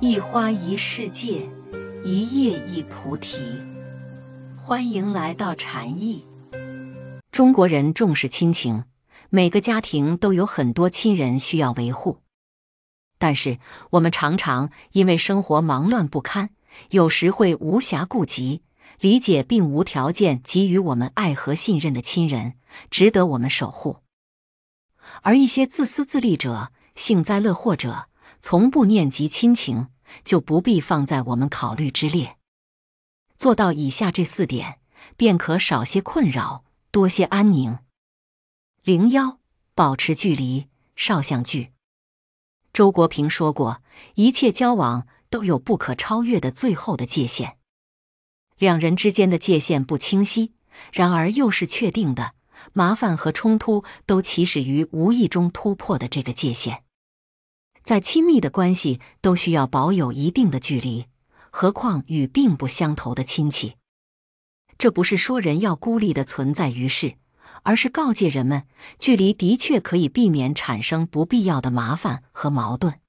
一花一世界，一叶一菩提。欢迎来到禅意。中国人重视亲情，每个家庭都有很多亲人需要维护。但是，我们常常因为生活忙乱不堪，有时会无暇顾及理解并无条件给予我们爱和信任的亲人，值得我们守护。而一些自私自利者、幸灾乐祸者。从不念及亲情，就不必放在我们考虑之列。做到以下这四点，便可少些困扰，多些安宁。零幺，保持距离，少相聚。周国平说过：“一切交往都有不可超越的最后的界限。两人之间的界限不清晰，然而又是确定的。麻烦和冲突都起始于无意中突破的这个界限。”在亲密的关系都需要保有一定的距离，何况与并不相投的亲戚？这不是说人要孤立的存在于世，而是告诫人们，距离的确可以避免产生不必要的麻烦和矛盾。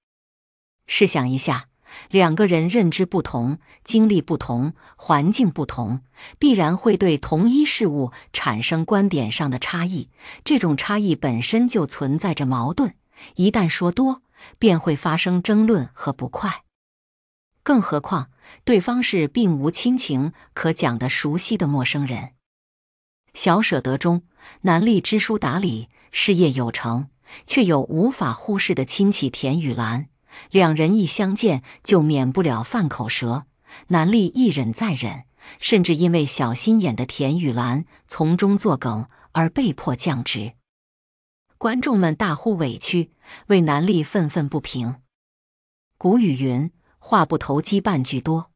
试想一下，两个人认知不同、经历不同、环境不同，必然会对同一事物产生观点上的差异。这种差异本身就存在着矛盾，一旦说多。便会发生争论和不快，更何况对方是并无亲情可讲的熟悉的陌生人。小舍得中，南俪知书达理，事业有成，却有无法忽视的亲戚田雨岚。两人一相见，就免不了犯口舌。南俪一忍再忍，甚至因为小心眼的田雨岚从中作梗而被迫降职。观众们大呼委屈，为南俪愤愤不平。古语云：“话不投机半句多。”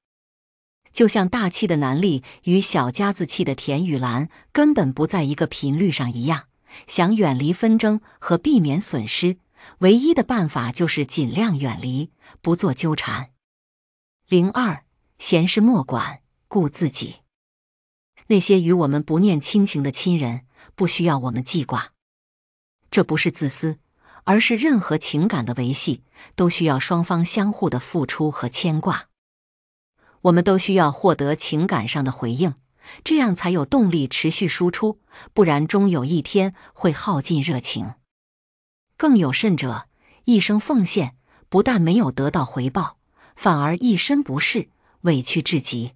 就像大气的南俪与小家子气的田雨岚根本不在一个频率上一样，想远离纷争和避免损失，唯一的办法就是尽量远离，不做纠缠。零二，闲事莫管，顾自己。那些与我们不念亲情的亲人，不需要我们记挂。这不是自私，而是任何情感的维系都需要双方相互的付出和牵挂。我们都需要获得情感上的回应，这样才有动力持续输出，不然终有一天会耗尽热情。更有甚者，一生奉献，不但没有得到回报，反而一身不适，委屈至极。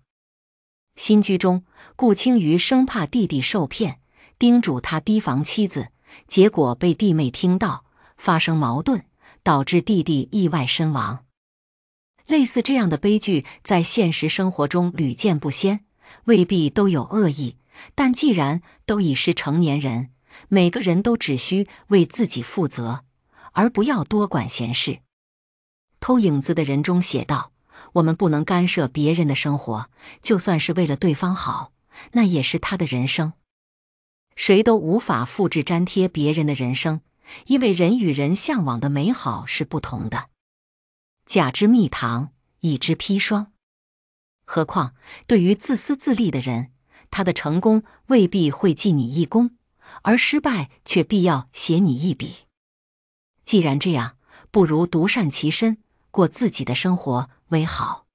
新居中，顾青鱼生怕弟弟受骗，叮嘱他提防妻子。结果被弟妹听到，发生矛盾，导致弟弟意外身亡。类似这样的悲剧在现实生活中屡见不鲜，未必都有恶意，但既然都已是成年人，每个人都只需为自己负责，而不要多管闲事。《偷影子的人》中写道：“我们不能干涉别人的生活，就算是为了对方好，那也是他的人生。”谁都无法复制粘贴别人的人生，因为人与人向往的美好是不同的。假之蜜糖，已之砒霜。何况对于自私自利的人，他的成功未必会记你一功，而失败却必要写你一笔。既然这样，不如独善其身，过自己的生活为好。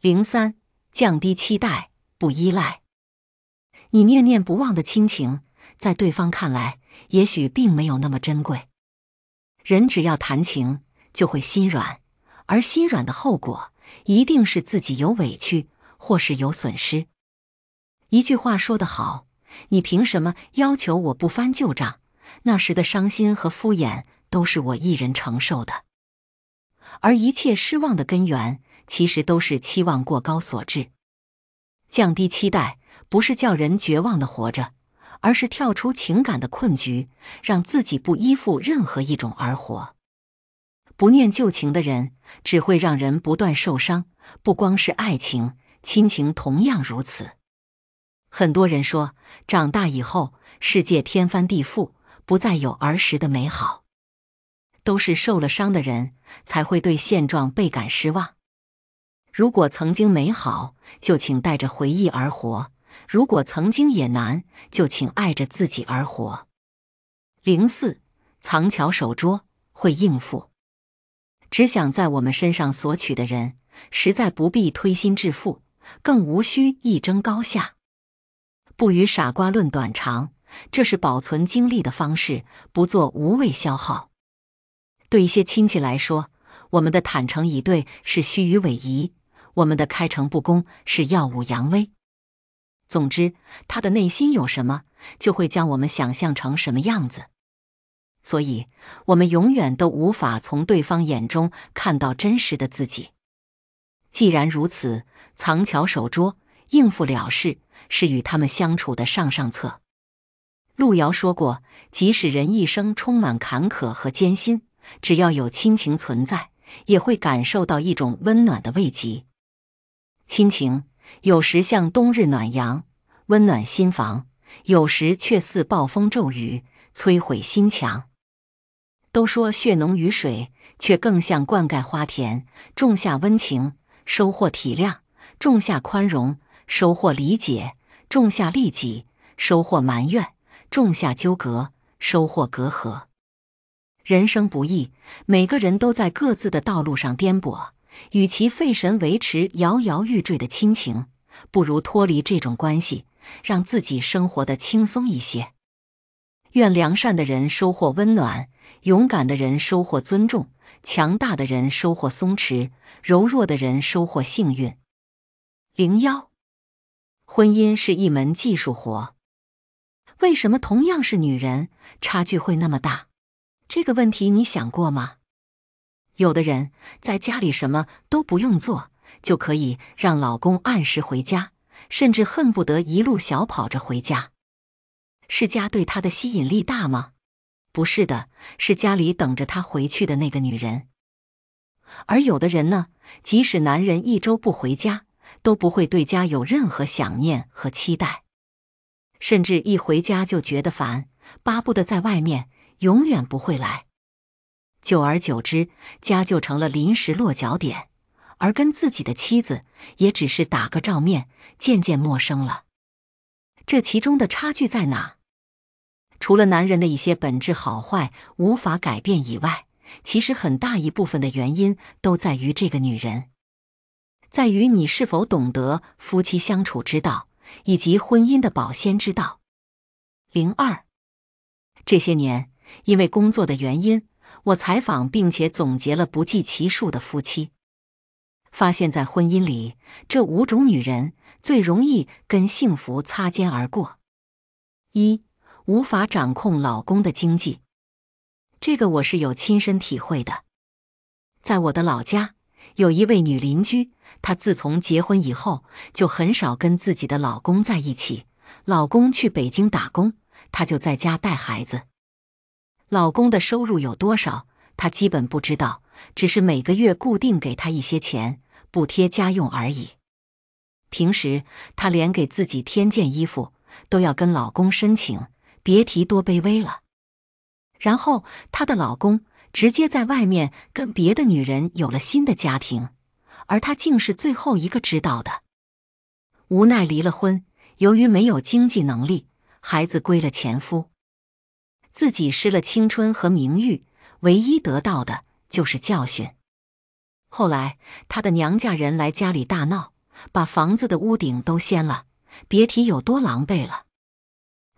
零三，降低期待，不依赖。你念念不忘的亲情，在对方看来，也许并没有那么珍贵。人只要谈情，就会心软，而心软的后果，一定是自己有委屈或是有损失。一句话说得好：你凭什么要求我不翻旧账？那时的伤心和敷衍，都是我一人承受的。而一切失望的根源，其实都是期望过高所致。降低期待。不是叫人绝望的活着，而是跳出情感的困局，让自己不依附任何一种而活。不念旧情的人，只会让人不断受伤。不光是爱情，亲情同样如此。很多人说，长大以后世界天翻地覆，不再有儿时的美好。都是受了伤的人，才会对现状倍感失望。如果曾经美好，就请带着回忆而活。如果曾经也难，就请爱着自己而活。零四藏巧守拙，会应付。只想在我们身上索取的人，实在不必推心置腹，更无需一争高下。不与傻瓜论短长，这是保存精力的方式，不做无谓消耗。对一些亲戚来说，我们的坦诚以对是虚与委蛇，我们的开诚布公是耀武扬威。总之，他的内心有什么，就会将我们想象成什么样子。所以，我们永远都无法从对方眼中看到真实的自己。既然如此，藏巧守拙，应付了事，是与他们相处的上上策。路遥说过，即使人一生充满坎坷和艰辛，只要有亲情存在，也会感受到一种温暖的慰藉。亲情。有时像冬日暖阳，温暖心房；有时却似暴风骤雨，摧毁心墙。都说血浓于水，却更像灌溉花田，种下温情，收获体谅；种下宽容，收获理解；种下利己，收获埋怨；种下纠葛，收获隔阂。人生不易，每个人都在各自的道路上颠簸。与其费神维持摇摇欲坠的亲情，不如脱离这种关系，让自己生活的轻松一些。愿良善的人收获温暖，勇敢的人收获尊重，强大的人收获松弛，柔弱的人收获幸运。零幺，婚姻是一门技术活，为什么同样是女人，差距会那么大？这个问题你想过吗？有的人在家里什么都不用做，就可以让老公按时回家，甚至恨不得一路小跑着回家。是家对他的吸引力大吗？不是的，是家里等着他回去的那个女人。而有的人呢，即使男人一周不回家，都不会对家有任何想念和期待，甚至一回家就觉得烦，巴不得在外面，永远不会来。久而久之，家就成了临时落脚点，而跟自己的妻子也只是打个照面，渐渐陌生了。这其中的差距在哪？除了男人的一些本质好坏无法改变以外，其实很大一部分的原因都在于这个女人，在于你是否懂得夫妻相处之道以及婚姻的保鲜之道。0二，这些年因为工作的原因。我采访并且总结了不计其数的夫妻，发现，在婚姻里，这五种女人最容易跟幸福擦肩而过。一、无法掌控老公的经济，这个我是有亲身体会的。在我的老家，有一位女邻居，她自从结婚以后，就很少跟自己的老公在一起。老公去北京打工，她就在家带孩子。老公的收入有多少？她基本不知道，只是每个月固定给他一些钱补贴家用而已。平时她连给自己添件衣服都要跟老公申请，别提多卑微了。然后她的老公直接在外面跟别的女人有了新的家庭，而她竟是最后一个知道的。无奈离了婚，由于没有经济能力，孩子归了前夫。自己失了青春和名誉，唯一得到的就是教训。后来，他的娘家人来家里大闹，把房子的屋顶都掀了，别提有多狼狈了。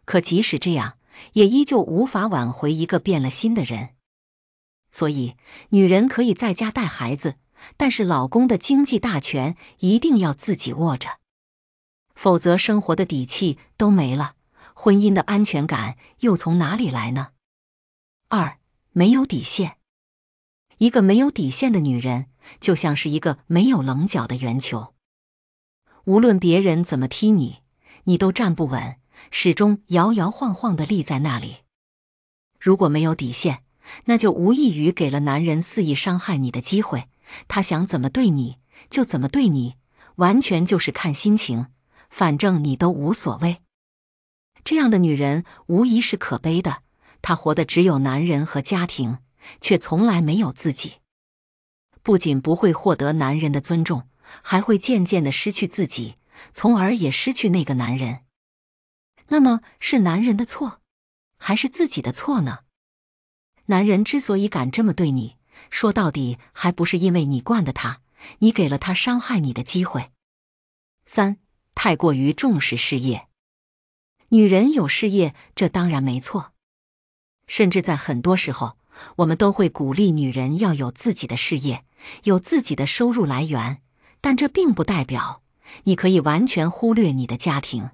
可即使这样，也依旧无法挽回一个变了心的人。所以，女人可以在家带孩子，但是老公的经济大权一定要自己握着，否则生活的底气都没了。婚姻的安全感又从哪里来呢？二没有底线，一个没有底线的女人就像是一个没有棱角的圆球，无论别人怎么踢你，你都站不稳，始终摇摇晃晃的立在那里。如果没有底线，那就无异于给了男人肆意伤害你的机会，他想怎么对你就怎么对你，完全就是看心情，反正你都无所谓。这样的女人无疑是可悲的，她活的只有男人和家庭，却从来没有自己。不仅不会获得男人的尊重，还会渐渐的失去自己，从而也失去那个男人。那么是男人的错，还是自己的错呢？男人之所以敢这么对你，说到底还不是因为你惯的他，你给了他伤害你的机会。三太过于重视事业。女人有事业，这当然没错。甚至在很多时候，我们都会鼓励女人要有自己的事业，有自己的收入来源。但这并不代表你可以完全忽略你的家庭。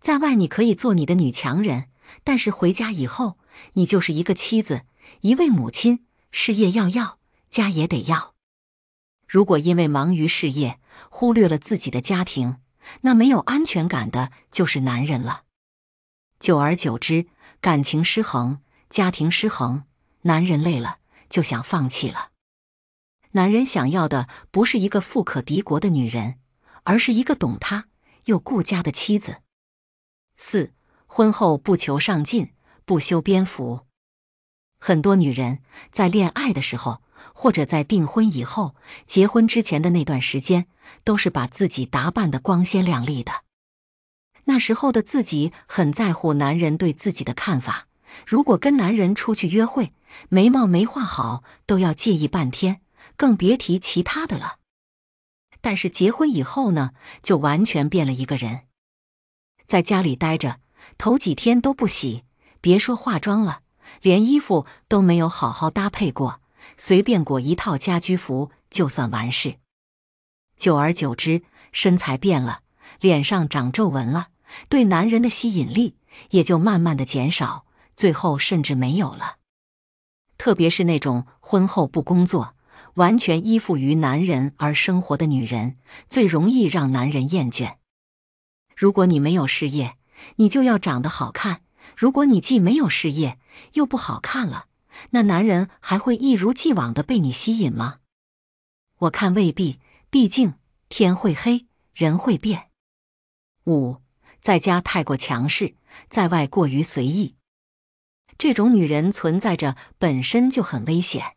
在外你可以做你的女强人，但是回家以后，你就是一个妻子，一位母亲。事业要要，家也得要。如果因为忙于事业，忽略了自己的家庭。那没有安全感的，就是男人了。久而久之，感情失衡，家庭失衡，男人累了，就想放弃了。男人想要的不是一个富可敌国的女人，而是一个懂他又顾家的妻子。四，婚后不求上进，不修边幅。很多女人在恋爱的时候。或者在订婚以后、结婚之前的那段时间，都是把自己打扮的光鲜亮丽的。那时候的自己很在乎男人对自己的看法，如果跟男人出去约会，眉毛没画好都要介意半天，更别提其他的了。但是结婚以后呢，就完全变了一个人，在家里待着，头几天都不洗，别说化妆了，连衣服都没有好好搭配过。随便裹一套家居服就算完事。久而久之，身材变了，脸上长皱纹了，对男人的吸引力也就慢慢的减少，最后甚至没有了。特别是那种婚后不工作，完全依附于男人而生活的女人，最容易让男人厌倦。如果你没有事业，你就要长得好看；如果你既没有事业，又不好看了。那男人还会一如既往的被你吸引吗？我看未必，毕竟天会黑，人会变。五，在家太过强势，在外过于随意，这种女人存在着本身就很危险，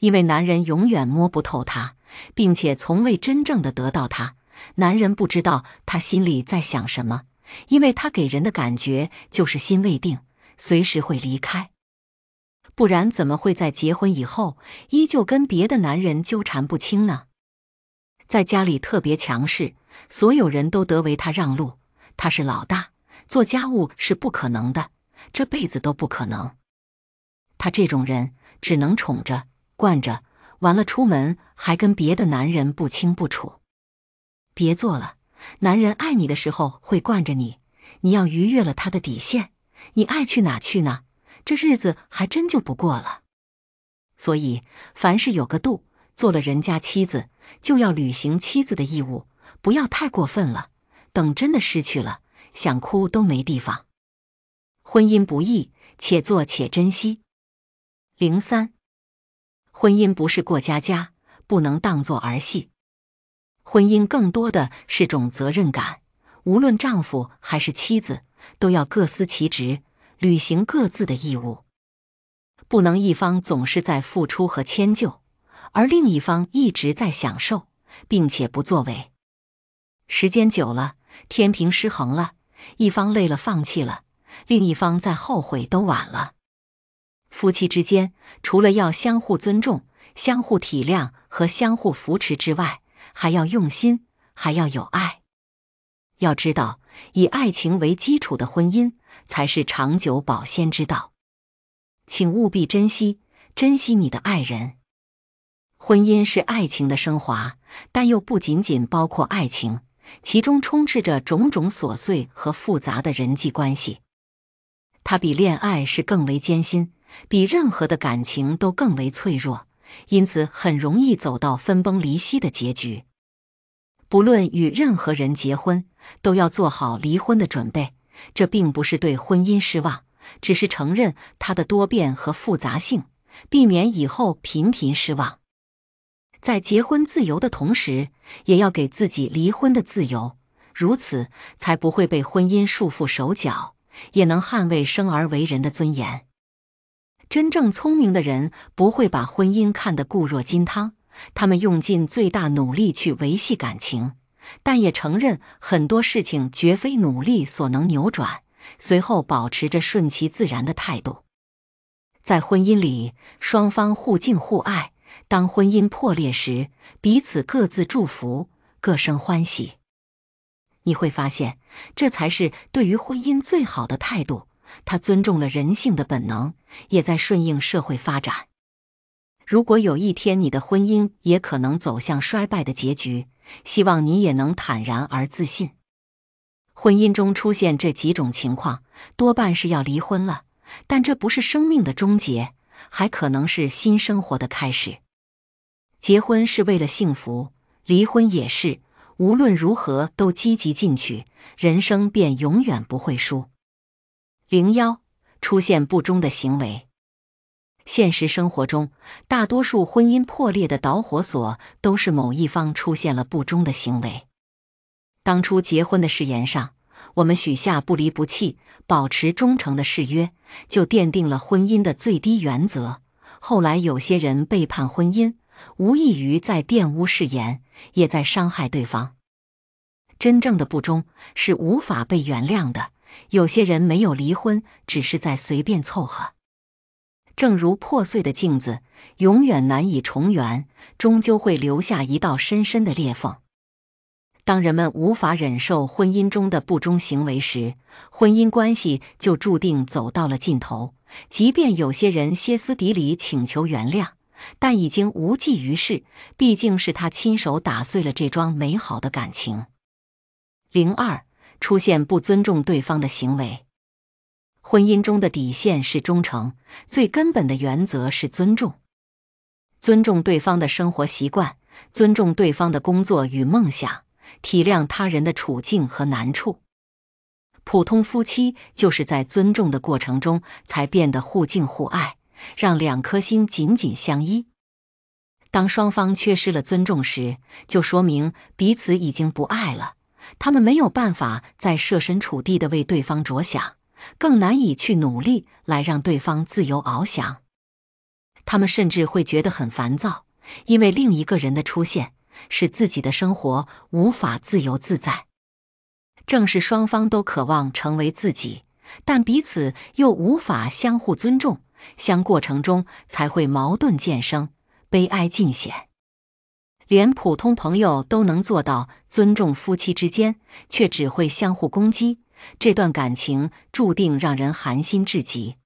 因为男人永远摸不透她，并且从未真正的得到她。男人不知道她心里在想什么，因为她给人的感觉就是心未定，随时会离开。不然怎么会在结婚以后依旧跟别的男人纠缠不清呢？在家里特别强势，所有人都得为他让路，他是老大，做家务是不可能的，这辈子都不可能。他这种人只能宠着、惯着，完了出门还跟别的男人不清不楚。别做了，男人爱你的时候会惯着你，你要逾越了他的底线，你爱去哪去呢？这日子还真就不过了，所以凡事有个度。做了人家妻子，就要履行妻子的义务，不要太过分了。等真的失去了，想哭都没地方。婚姻不易，且做且珍惜。零三，婚姻不是过家家，不能当做儿戏。婚姻更多的是种责任感，无论丈夫还是妻子，都要各司其职。履行各自的义务，不能一方总是在付出和迁就，而另一方一直在享受，并且不作为。时间久了，天平失衡了，一方累了，放弃了，另一方再后悔都晚了。夫妻之间，除了要相互尊重、相互体谅和相互扶持之外，还要用心，还要有爱。要知道，以爱情为基础的婚姻。才是长久保鲜之道，请务必珍惜，珍惜你的爱人。婚姻是爱情的升华，但又不仅仅包括爱情，其中充斥着种种琐碎和复杂的人际关系。它比恋爱是更为艰辛，比任何的感情都更为脆弱，因此很容易走到分崩离析的结局。不论与任何人结婚，都要做好离婚的准备。这并不是对婚姻失望，只是承认它的多变和复杂性，避免以后频频失望。在结婚自由的同时，也要给自己离婚的自由，如此才不会被婚姻束缚手脚，也能捍卫生而为人的尊严。真正聪明的人不会把婚姻看得固若金汤，他们用尽最大努力去维系感情。但也承认很多事情绝非努力所能扭转，随后保持着顺其自然的态度。在婚姻里，双方互敬互爱；当婚姻破裂时，彼此各自祝福，各生欢喜。你会发现，这才是对于婚姻最好的态度。他尊重了人性的本能，也在顺应社会发展。如果有一天你的婚姻也可能走向衰败的结局。希望你也能坦然而自信。婚姻中出现这几种情况，多半是要离婚了，但这不是生命的终结，还可能是新生活的开始。结婚是为了幸福，离婚也是。无论如何，都积极进取，人生便永远不会输。零幺，出现不忠的行为。现实生活中，大多数婚姻破裂的导火索都是某一方出现了不忠的行为。当初结婚的誓言上，我们许下不离不弃、保持忠诚的誓约，就奠定了婚姻的最低原则。后来有些人背叛婚姻，无异于在玷污誓言，也在伤害对方。真正的不忠是无法被原谅的。有些人没有离婚，只是在随便凑合。正如破碎的镜子永远难以重圆，终究会留下一道深深的裂缝。当人们无法忍受婚姻中的不忠行为时，婚姻关系就注定走到了尽头。即便有些人歇斯底里请求原谅，但已经无济于事。毕竟是他亲手打碎了这桩美好的感情。零二出现不尊重对方的行为。婚姻中的底线是忠诚，最根本的原则是尊重。尊重对方的生活习惯，尊重对方的工作与梦想，体谅他人的处境和难处。普通夫妻就是在尊重的过程中，才变得互敬互爱，让两颗心紧紧相依。当双方缺失了尊重时，就说明彼此已经不爱了，他们没有办法再设身处地的为对方着想。更难以去努力来让对方自由翱翔，他们甚至会觉得很烦躁，因为另一个人的出现使自己的生活无法自由自在。正是双方都渴望成为自己，但彼此又无法相互尊重，相过程中才会矛盾渐生，悲哀尽显。连普通朋友都能做到尊重，夫妻之间却只会相互攻击。这段感情注定让人寒心至极。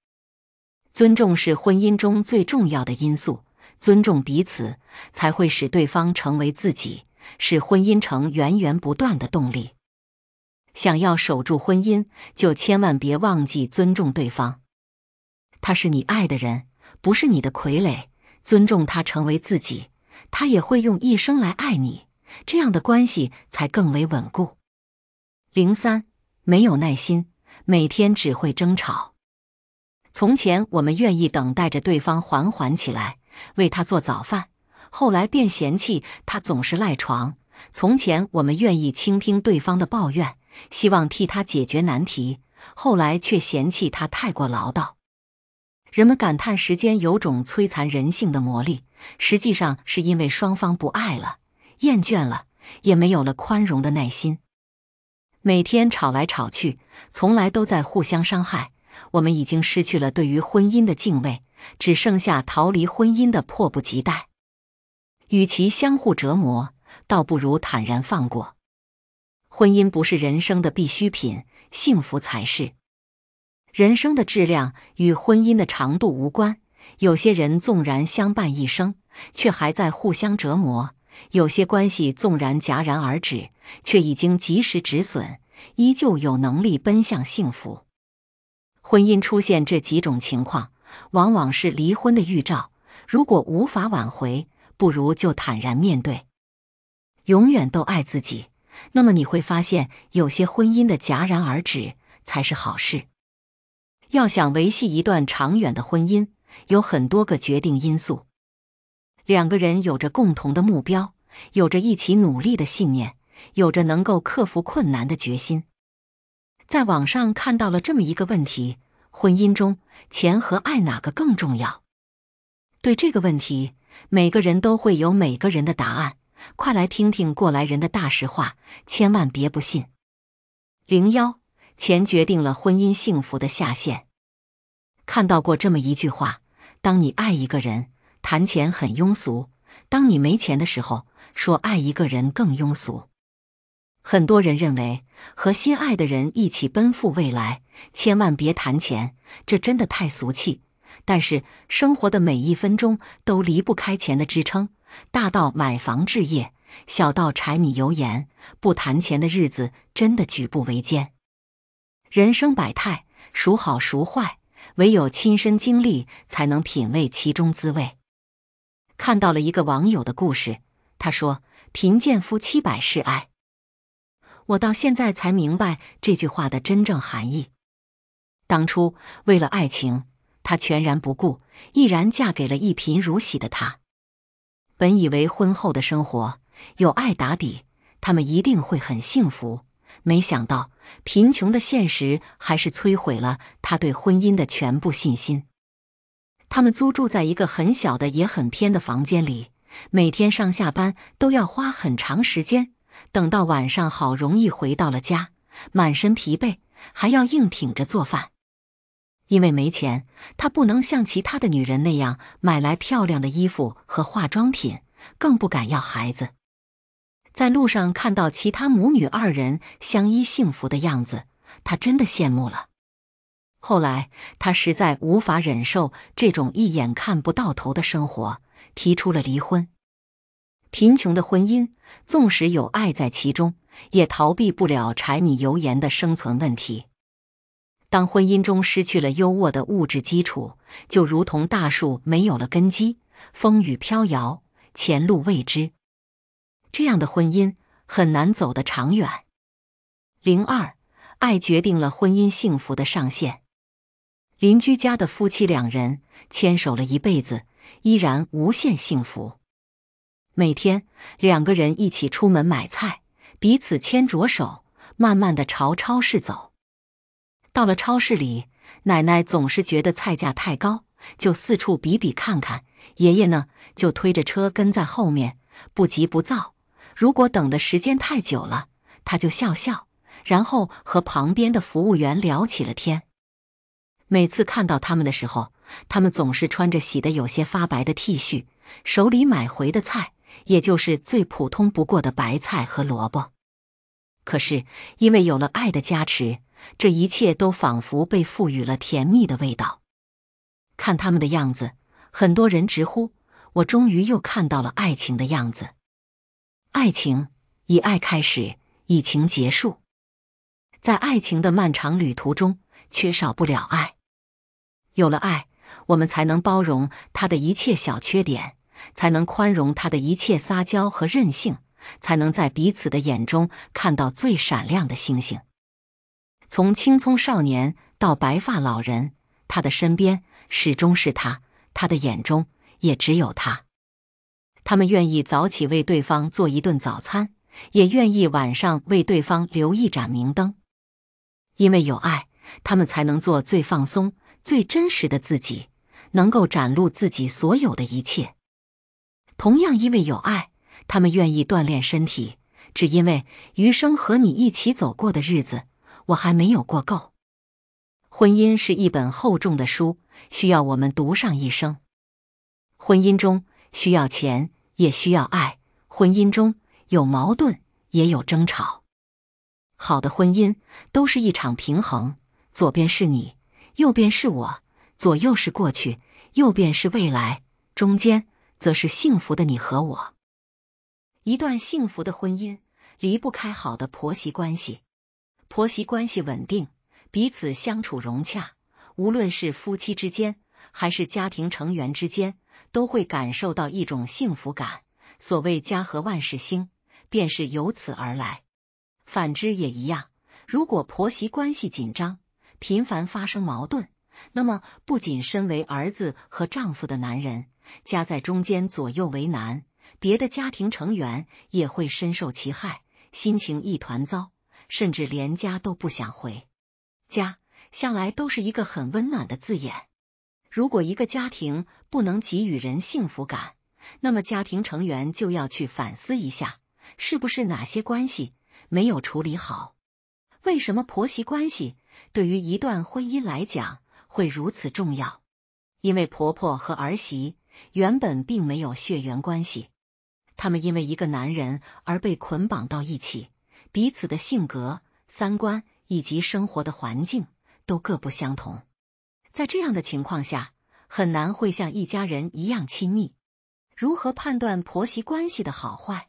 尊重是婚姻中最重要的因素，尊重彼此，才会使对方成为自己，使婚姻成源源不断的动力。想要守住婚姻，就千万别忘记尊重对方。他是你爱的人，不是你的傀儡。尊重他成为自己，他也会用一生来爱你。这样的关系才更为稳固。零三。没有耐心，每天只会争吵。从前我们愿意等待着对方缓缓起来，为他做早饭；后来便嫌弃他总是赖床。从前我们愿意倾听对方的抱怨，希望替他解决难题；后来却嫌弃他太过唠叨。人们感叹时间有种摧残人性的魔力，实际上是因为双方不爱了，厌倦了，也没有了宽容的耐心。每天吵来吵去，从来都在互相伤害。我们已经失去了对于婚姻的敬畏，只剩下逃离婚姻的迫不及待。与其相互折磨，倒不如坦然放过。婚姻不是人生的必需品，幸福才是。人生的质量与婚姻的长度无关。有些人纵然相伴一生，却还在互相折磨。有些关系纵然戛然而止，却已经及时止损，依旧有能力奔向幸福。婚姻出现这几种情况，往往是离婚的预兆。如果无法挽回，不如就坦然面对。永远都爱自己，那么你会发现，有些婚姻的戛然而止才是好事。要想维系一段长远的婚姻，有很多个决定因素。两个人有着共同的目标，有着一起努力的信念，有着能够克服困难的决心。在网上看到了这么一个问题：婚姻中，钱和爱哪个更重要？对这个问题，每个人都会有每个人的答案。快来听听过来人的大实话，千万别不信。零幺，钱决定了婚姻幸福的下限。看到过这么一句话：当你爱一个人。谈钱很庸俗，当你没钱的时候，说爱一个人更庸俗。很多人认为和心爱的人一起奔赴未来，千万别谈钱，这真的太俗气。但是生活的每一分钟都离不开钱的支撑，大到买房置业，小到柴米油盐，不谈钱的日子真的举步维艰。人生百态，孰好孰坏，唯有亲身经历才能品味其中滋味。看到了一个网友的故事，他说：“贫贱夫妻百事哀。”我到现在才明白这句话的真正含义。当初为了爱情，她全然不顾，毅然嫁给了一贫如洗的他。本以为婚后的生活有爱打底，他们一定会很幸福，没想到贫穷的现实还是摧毁了他对婚姻的全部信心。他们租住在一个很小的也很偏的房间里，每天上下班都要花很长时间。等到晚上，好容易回到了家，满身疲惫，还要硬挺着做饭。因为没钱，她不能像其他的女人那样买来漂亮的衣服和化妆品，更不敢要孩子。在路上看到其他母女二人相依幸福的样子，她真的羡慕了。后来，他实在无法忍受这种一眼看不到头的生活，提出了离婚。贫穷的婚姻，纵使有爱在其中，也逃避不了柴米油盐的生存问题。当婚姻中失去了优渥的物质基础，就如同大树没有了根基，风雨飘摇，前路未知。这样的婚姻很难走得长远。零二，爱决定了婚姻幸福的上限。邻居家的夫妻两人牵手了一辈子，依然无限幸福。每天两个人一起出门买菜，彼此牵着手，慢慢的朝超市走。到了超市里，奶奶总是觉得菜价太高，就四处比比看看。爷爷呢，就推着车跟在后面，不急不躁。如果等的时间太久了，他就笑笑，然后和旁边的服务员聊起了天。每次看到他们的时候，他们总是穿着洗得有些发白的 T 恤，手里买回的菜也就是最普通不过的白菜和萝卜。可是因为有了爱的加持，这一切都仿佛被赋予了甜蜜的味道。看他们的样子，很多人直呼：“我终于又看到了爱情的样子。”爱情以爱开始，以情结束，在爱情的漫长旅途中，缺少不了爱。有了爱，我们才能包容他的一切小缺点，才能宽容他的一切撒娇和任性，才能在彼此的眼中看到最闪亮的星星。从青葱少年到白发老人，他的身边始终是他，他的眼中也只有他。他们愿意早起为对方做一顿早餐，也愿意晚上为对方留一盏明灯。因为有爱，他们才能做最放松。最真实的自己，能够展露自己所有的一切。同样，因为有爱，他们愿意锻炼身体，只因为余生和你一起走过的日子，我还没有过够。婚姻是一本厚重的书，需要我们读上一生。婚姻中需要钱，也需要爱；婚姻中有矛盾，也有争吵。好的婚姻都是一场平衡，左边是你。右边是我，左右是过去，右边是未来，中间则是幸福的你和我。一段幸福的婚姻离不开好的婆媳关系，婆媳关系稳定，彼此相处融洽，无论是夫妻之间还是家庭成员之间，都会感受到一种幸福感。所谓家和万事兴，便是由此而来。反之也一样，如果婆媳关系紧张。频繁发生矛盾，那么不仅身为儿子和丈夫的男人夹在中间左右为难，别的家庭成员也会深受其害，心情一团糟，甚至连家都不想回家。向来都是一个很温暖的字眼。如果一个家庭不能给予人幸福感，那么家庭成员就要去反思一下，是不是哪些关系没有处理好？为什么婆媳关系？对于一段婚姻来讲，会如此重要，因为婆婆和儿媳原本并没有血缘关系，他们因为一个男人而被捆绑到一起，彼此的性格、三观以及生活的环境都各不相同，在这样的情况下，很难会像一家人一样亲密。如何判断婆媳关系的好坏？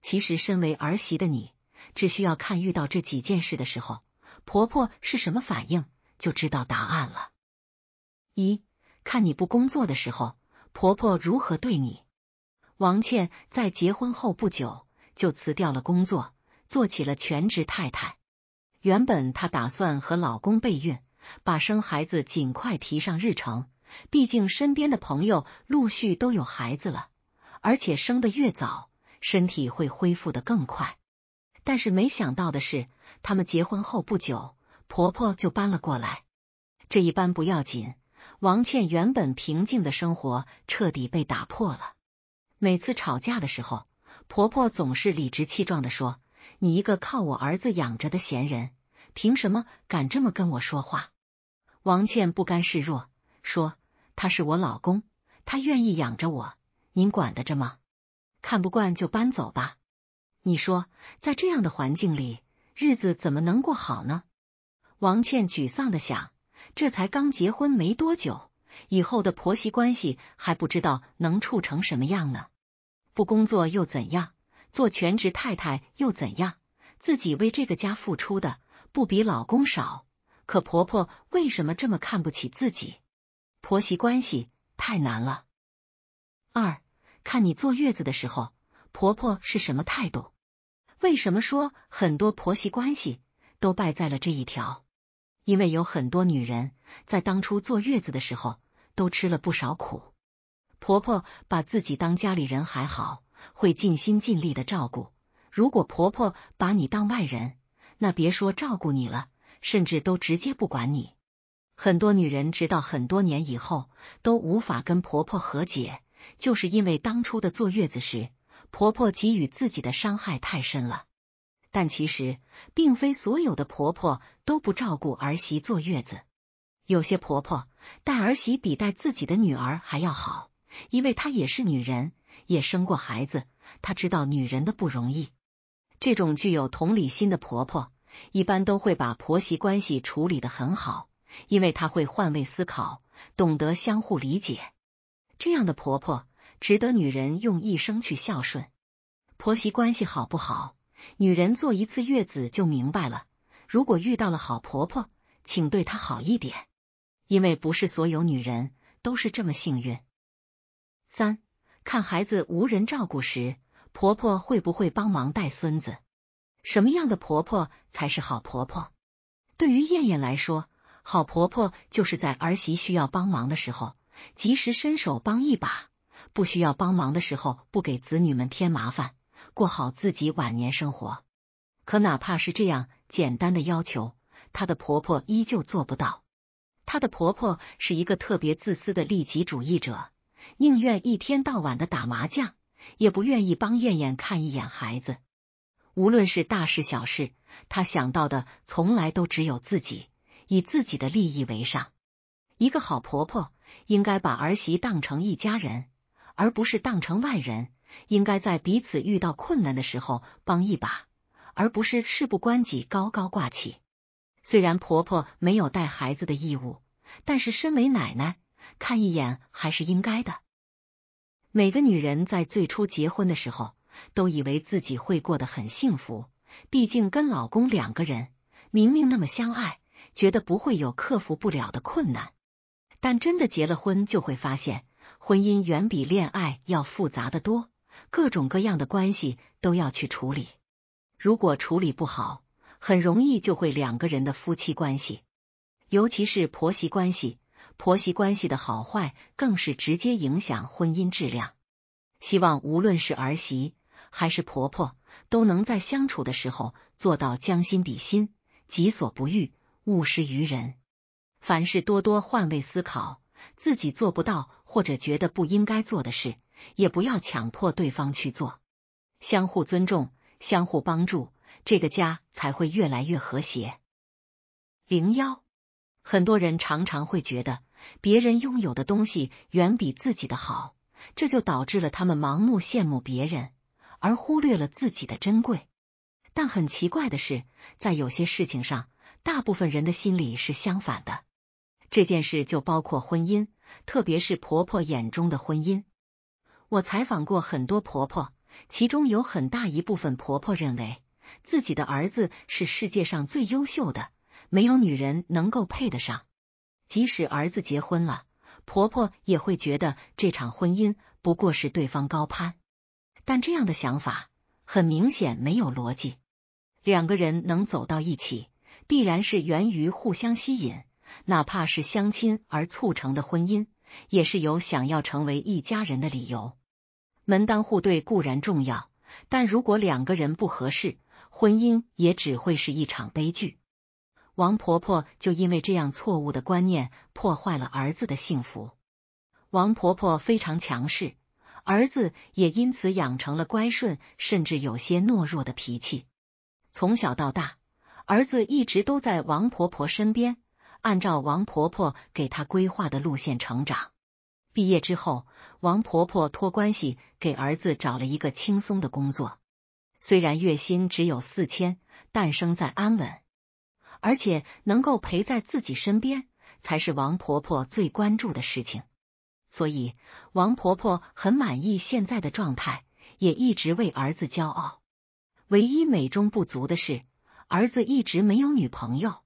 其实，身为儿媳的你，只需要看遇到这几件事的时候。婆婆是什么反应，就知道答案了。一看你不工作的时候，婆婆如何对你？王倩在结婚后不久就辞掉了工作，做起了全职太太。原本她打算和老公备孕，把生孩子尽快提上日程。毕竟身边的朋友陆续都有孩子了，而且生的越早，身体会恢复的更快。但是没想到的是，他们结婚后不久，婆婆就搬了过来。这一搬不要紧，王倩原本平静的生活彻底被打破了。每次吵架的时候，婆婆总是理直气壮的说：“你一个靠我儿子养着的闲人，凭什么敢这么跟我说话？”王倩不甘示弱，说：“他是我老公，他愿意养着我，您管得着吗？看不惯就搬走吧。”你说，在这样的环境里，日子怎么能过好呢？王倩沮丧的想，这才刚结婚没多久，以后的婆媳关系还不知道能处成什么样呢。不工作又怎样？做全职太太又怎样？自己为这个家付出的不比老公少，可婆婆为什么这么看不起自己？婆媳关系太难了。二，看你坐月子的时候，婆婆是什么态度？为什么说很多婆媳关系都败在了这一条？因为有很多女人在当初坐月子的时候都吃了不少苦。婆婆把自己当家里人还好，会尽心尽力的照顾；如果婆婆把你当外人，那别说照顾你了，甚至都直接不管你。很多女人直到很多年以后都无法跟婆婆和解，就是因为当初的坐月子时。婆婆给予自己的伤害太深了，但其实并非所有的婆婆都不照顾儿媳坐月子。有些婆婆带儿媳比带自己的女儿还要好，因为她也是女人，也生过孩子，她知道女人的不容易。这种具有同理心的婆婆，一般都会把婆媳关系处理的很好，因为她会换位思考，懂得相互理解。这样的婆婆。值得女人用一生去孝顺。婆媳关系好不好，女人坐一次月子就明白了。如果遇到了好婆婆，请对她好一点，因为不是所有女人都是这么幸运。三看孩子无人照顾时，婆婆会不会帮忙带孙子？什么样的婆婆才是好婆婆？对于燕燕来说，好婆婆就是在儿媳需要帮忙的时候，及时伸手帮一把。不需要帮忙的时候，不给子女们添麻烦，过好自己晚年生活。可哪怕是这样简单的要求，她的婆婆依旧做不到。她的婆婆是一个特别自私的利己主义者，宁愿一天到晚的打麻将，也不愿意帮燕燕看一眼孩子。无论是大事小事，她想到的从来都只有自己，以自己的利益为上。一个好婆婆应该把儿媳当成一家人。而不是当成外人，应该在彼此遇到困难的时候帮一把，而不是事不关己高高挂起。虽然婆婆没有带孩子的义务，但是身为奶奶，看一眼还是应该的。每个女人在最初结婚的时候，都以为自己会过得很幸福，毕竟跟老公两个人明明那么相爱，觉得不会有克服不了的困难。但真的结了婚，就会发现。婚姻远比恋爱要复杂的多，各种各样的关系都要去处理。如果处理不好，很容易就会两个人的夫妻关系，尤其是婆媳关系。婆媳关系的好坏，更是直接影响婚姻质量。希望无论是儿媳还是婆婆，都能在相处的时候做到将心比心，己所不欲，勿施于人。凡事多多换位思考。自己做不到或者觉得不应该做的事，也不要强迫对方去做。相互尊重，相互帮助，这个家才会越来越和谐。零幺，很多人常常会觉得别人拥有的东西远比自己的好，这就导致了他们盲目羡慕别人，而忽略了自己的珍贵。但很奇怪的是，在有些事情上，大部分人的心里是相反的。这件事就包括婚姻，特别是婆婆眼中的婚姻。我采访过很多婆婆，其中有很大一部分婆婆认为自己的儿子是世界上最优秀的，没有女人能够配得上。即使儿子结婚了，婆婆也会觉得这场婚姻不过是对方高攀。但这样的想法很明显没有逻辑。两个人能走到一起，必然是源于互相吸引。哪怕是相亲而促成的婚姻，也是有想要成为一家人的理由。门当户对固然重要，但如果两个人不合适，婚姻也只会是一场悲剧。王婆婆就因为这样错误的观念，破坏了儿子的幸福。王婆婆非常强势，儿子也因此养成了乖顺甚至有些懦弱的脾气。从小到大，儿子一直都在王婆婆身边。按照王婆婆给她规划的路线成长，毕业之后，王婆婆托关系给儿子找了一个轻松的工作，虽然月薪只有四千，但生在安稳，而且能够陪在自己身边，才是王婆婆最关注的事情。所以，王婆婆很满意现在的状态，也一直为儿子骄傲。唯一美中不足的是，儿子一直没有女朋友。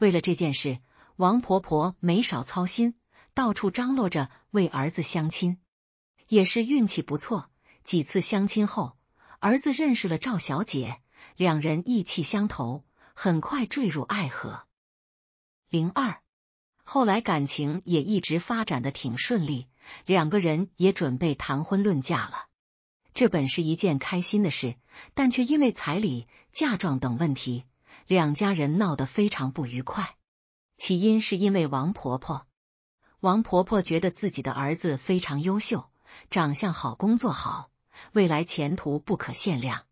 为了这件事，王婆婆没少操心，到处张罗着为儿子相亲。也是运气不错，几次相亲后，儿子认识了赵小姐，两人意气相投，很快坠入爱河。零二，后来感情也一直发展的挺顺利，两个人也准备谈婚论嫁了。这本是一件开心的事，但却因为彩礼、嫁妆等问题。两家人闹得非常不愉快，起因是因为王婆婆。王婆婆觉得自己的儿子非常优秀，长相好，工作好，未来前途不可限量。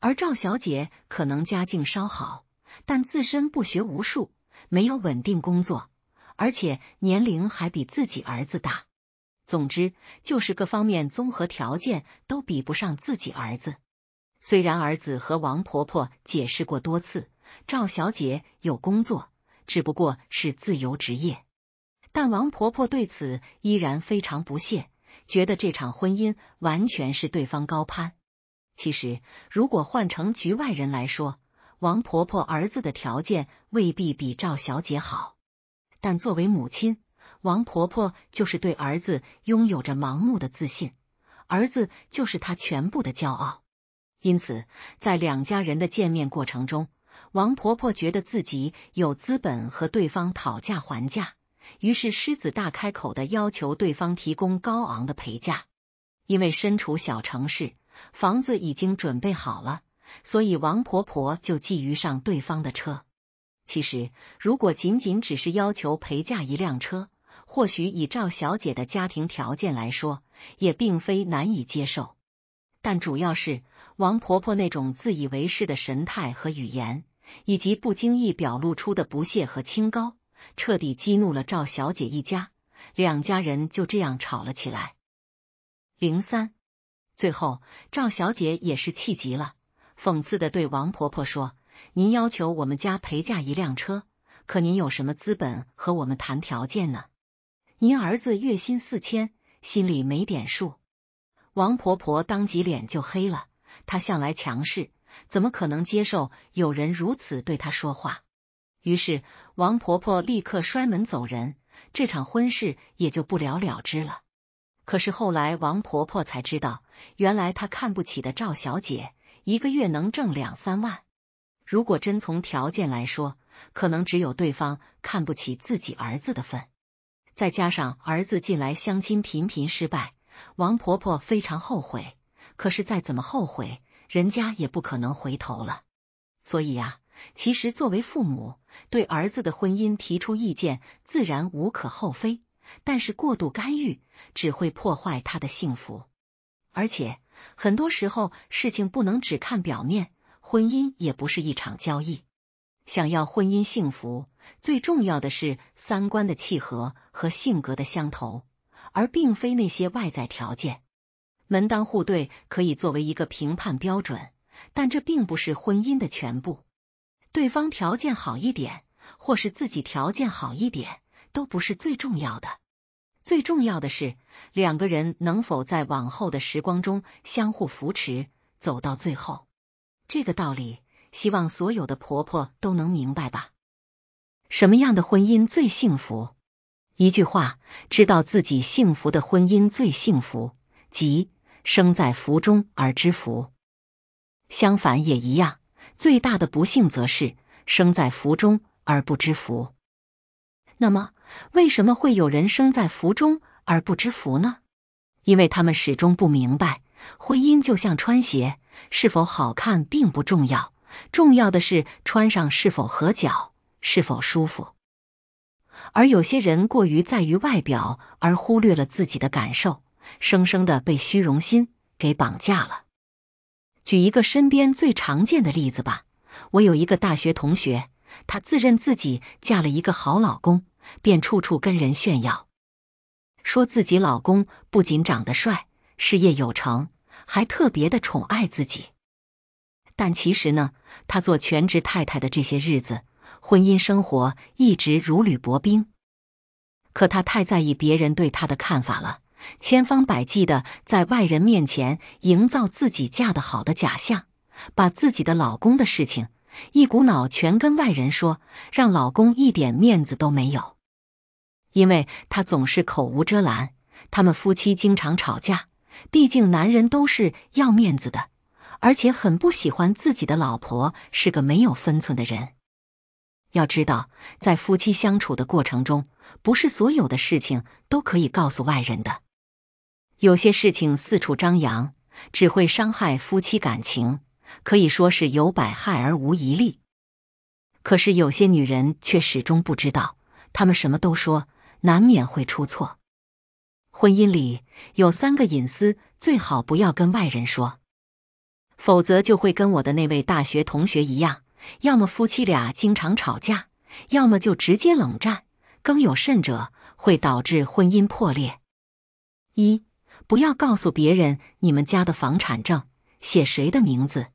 而赵小姐可能家境稍好，但自身不学无术，没有稳定工作，而且年龄还比自己儿子大。总之，就是各方面综合条件都比不上自己儿子。虽然儿子和王婆婆解释过多次，赵小姐有工作，只不过是自由职业，但王婆婆对此依然非常不屑，觉得这场婚姻完全是对方高攀。其实，如果换成局外人来说，王婆婆儿子的条件未必比赵小姐好，但作为母亲，王婆婆就是对儿子拥有着盲目的自信，儿子就是她全部的骄傲。因此，在两家人的见面过程中，王婆婆觉得自己有资本和对方讨价还价，于是狮子大开口的要求对方提供高昂的陪嫁。因为身处小城市，房子已经准备好了，所以王婆婆就觊觎上对方的车。其实，如果仅仅只是要求陪嫁一辆车，或许以赵小姐的家庭条件来说，也并非难以接受。但主要是。王婆婆那种自以为是的神态和语言，以及不经意表露出的不屑和清高，彻底激怒了赵小姐一家。两家人就这样吵了起来。零三，最后赵小姐也是气急了，讽刺的对王婆婆说：“您要求我们家陪嫁一辆车，可您有什么资本和我们谈条件呢？您儿子月薪四千，心里没点数。”王婆婆当即脸就黑了。她向来强势，怎么可能接受有人如此对她说话？于是王婆婆立刻摔门走人，这场婚事也就不了了之了。可是后来王婆婆才知道，原来她看不起的赵小姐，一个月能挣两三万。如果真从条件来说，可能只有对方看不起自己儿子的份。再加上儿子近来相亲频频失败，王婆婆非常后悔。可是再怎么后悔，人家也不可能回头了。所以呀，其实作为父母对儿子的婚姻提出意见，自然无可厚非。但是过度干预只会破坏他的幸福。而且很多时候，事情不能只看表面，婚姻也不是一场交易。想要婚姻幸福，最重要的是三观的契合和性格的相投，而并非那些外在条件。门当户对可以作为一个评判标准，但这并不是婚姻的全部。对方条件好一点，或是自己条件好一点，都不是最重要的。最重要的是两个人能否在往后的时光中相互扶持，走到最后。这个道理，希望所有的婆婆都能明白吧。什么样的婚姻最幸福？一句话，知道自己幸福的婚姻最幸福，即。生在福中而知福，相反也一样。最大的不幸则是生在福中而不知福。那么，为什么会有人生在福中而不知福呢？因为他们始终不明白，婚姻就像穿鞋，是否好看并不重要，重要的是穿上是否合脚，是否舒服。而有些人过于在于外表，而忽略了自己的感受。生生的被虚荣心给绑架了。举一个身边最常见的例子吧，我有一个大学同学，她自认自己嫁了一个好老公，便处处跟人炫耀，说自己老公不仅长得帅、事业有成，还特别的宠爱自己。但其实呢，她做全职太太的这些日子，婚姻生活一直如履薄冰。可她太在意别人对她的看法了。千方百计的在外人面前营造自己嫁得好的假象，把自己的老公的事情一股脑全跟外人说，让老公一点面子都没有。因为他总是口无遮拦，他们夫妻经常吵架。毕竟男人都是要面子的，而且很不喜欢自己的老婆是个没有分寸的人。要知道，在夫妻相处的过程中，不是所有的事情都可以告诉外人的。有些事情四处张扬，只会伤害夫妻感情，可以说是有百害而无一利。可是有些女人却始终不知道，她们什么都说，难免会出错。婚姻里有三个隐私，最好不要跟外人说，否则就会跟我的那位大学同学一样，要么夫妻俩经常吵架，要么就直接冷战，更有甚者会导致婚姻破裂。一不要告诉别人你们家的房产证写谁的名字。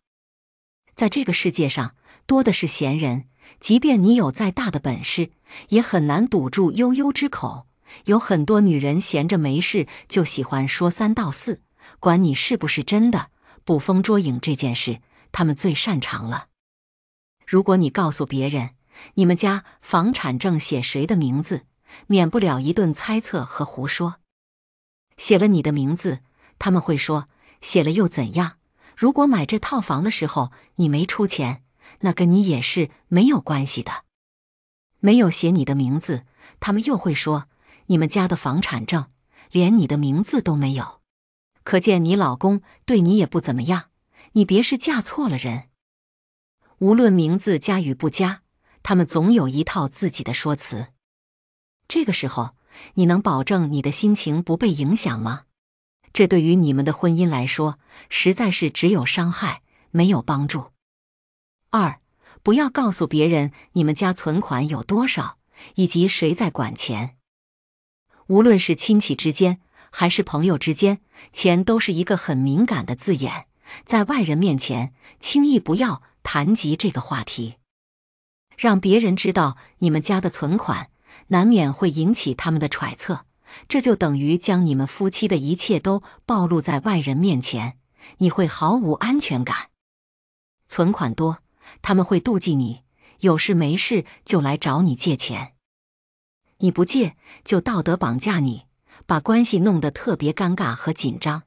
在这个世界上，多的是闲人，即便你有再大的本事，也很难堵住悠悠之口。有很多女人闲着没事就喜欢说三道四，管你是不是真的，捕风捉影这件事，他们最擅长了。如果你告诉别人你们家房产证写谁的名字，免不了一顿猜测和胡说。写了你的名字，他们会说：“写了又怎样？如果买这套房的时候你没出钱，那跟你也是没有关系的。”没有写你的名字，他们又会说：“你们家的房产证连你的名字都没有。”可见你老公对你也不怎么样。你别是嫁错了人。无论名字加与不加，他们总有一套自己的说辞。这个时候。你能保证你的心情不被影响吗？这对于你们的婚姻来说，实在是只有伤害没有帮助。二，不要告诉别人你们家存款有多少，以及谁在管钱。无论是亲戚之间还是朋友之间，钱都是一个很敏感的字眼，在外人面前，轻易不要谈及这个话题。让别人知道你们家的存款。难免会引起他们的揣测，这就等于将你们夫妻的一切都暴露在外人面前，你会毫无安全感。存款多，他们会妒忌你，有事没事就来找你借钱，你不借就道德绑架你，把关系弄得特别尴尬和紧张。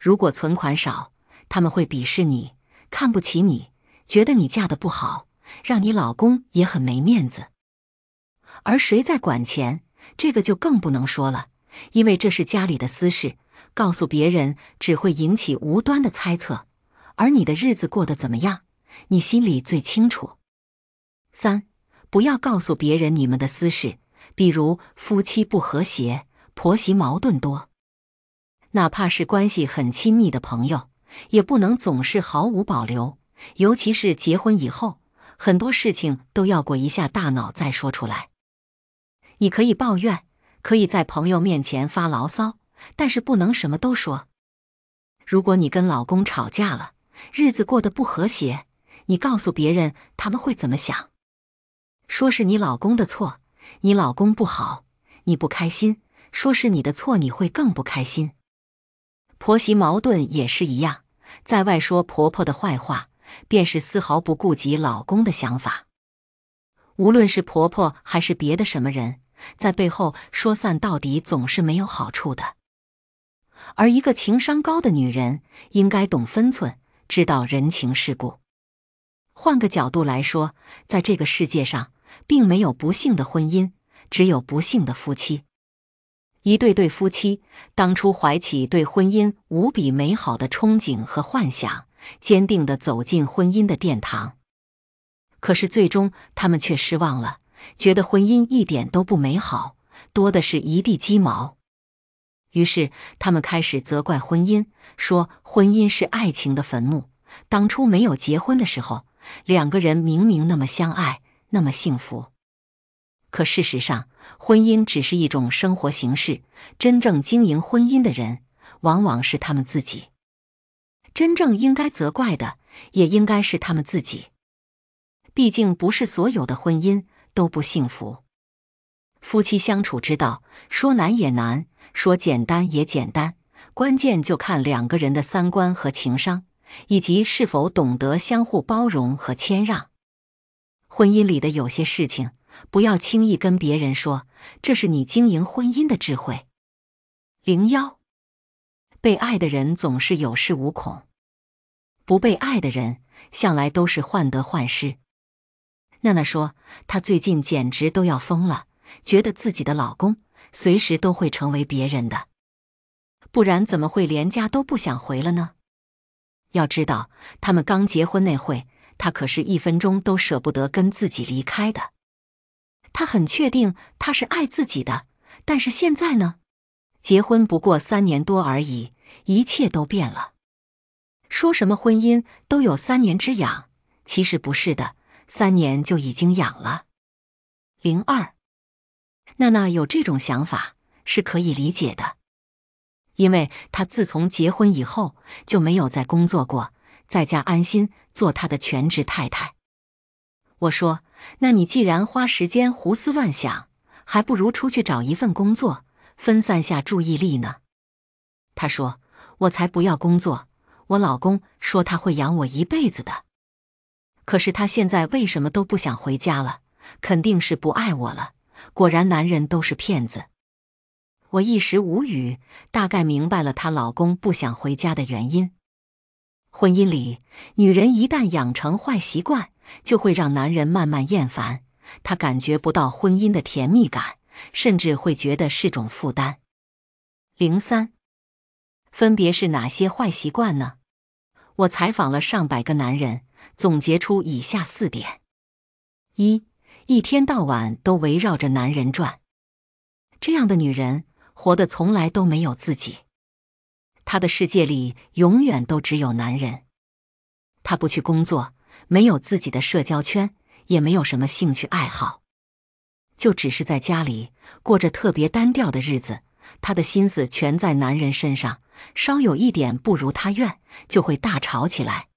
如果存款少，他们会鄙视你，看不起你，觉得你嫁的不好，让你老公也很没面子。而谁在管钱，这个就更不能说了，因为这是家里的私事，告诉别人只会引起无端的猜测。而你的日子过得怎么样，你心里最清楚。三，不要告诉别人你们的私事，比如夫妻不和谐、婆媳矛盾多，哪怕是关系很亲密的朋友，也不能总是毫无保留。尤其是结婚以后，很多事情都要过一下大脑再说出来。你可以抱怨，可以在朋友面前发牢骚，但是不能什么都说。如果你跟老公吵架了，日子过得不和谐，你告诉别人，他们会怎么想？说是你老公的错，你老公不好，你不开心；说是你的错，你会更不开心。婆媳矛盾也是一样，在外说婆婆的坏话，便是丝毫不顾及老公的想法，无论是婆婆还是别的什么人。在背后说散，到底总是没有好处的。而一个情商高的女人，应该懂分寸，知道人情世故。换个角度来说，在这个世界上，并没有不幸的婚姻，只有不幸的夫妻。一对对夫妻当初怀起对婚姻无比美好的憧憬和幻想，坚定的走进婚姻的殿堂，可是最终他们却失望了。觉得婚姻一点都不美好，多的是一地鸡毛。于是他们开始责怪婚姻，说婚姻是爱情的坟墓。当初没有结婚的时候，两个人明明那么相爱，那么幸福。可事实上，婚姻只是一种生活形式。真正经营婚姻的人，往往是他们自己。真正应该责怪的，也应该是他们自己。毕竟，不是所有的婚姻。都不幸福。夫妻相处之道，说难也难，说简单也简单，关键就看两个人的三观和情商，以及是否懂得相互包容和谦让。婚姻里的有些事情，不要轻易跟别人说，这是你经营婚姻的智慧。零幺，被爱的人总是有恃无恐，不被爱的人向来都是患得患失。娜娜说：“她最近简直都要疯了，觉得自己的老公随时都会成为别人的，不然怎么会连家都不想回了呢？要知道，他们刚结婚那会，他可是一分钟都舍不得跟自己离开的。他很确定他是爱自己的，但是现在呢？结婚不过三年多而已，一切都变了。说什么婚姻都有三年之痒，其实不是的。”三年就已经养了零二，娜娜有这种想法是可以理解的，因为她自从结婚以后就没有再工作过，在家安心做她的全职太太。我说：“那你既然花时间胡思乱想，还不如出去找一份工作，分散下注意力呢。”她说：“我才不要工作，我老公说他会养我一辈子的。”可是他现在为什么都不想回家了？肯定是不爱我了。果然，男人都是骗子。我一时无语，大概明白了她老公不想回家的原因。婚姻里，女人一旦养成坏习惯，就会让男人慢慢厌烦，他感觉不到婚姻的甜蜜感，甚至会觉得是种负担。零三，分别是哪些坏习惯呢？我采访了上百个男人。总结出以下四点：一，一天到晚都围绕着男人转，这样的女人活得从来都没有自己，她的世界里永远都只有男人，她不去工作，没有自己的社交圈，也没有什么兴趣爱好，就只是在家里过着特别单调的日子。她的心思全在男人身上，稍有一点不如她愿，就会大吵起来。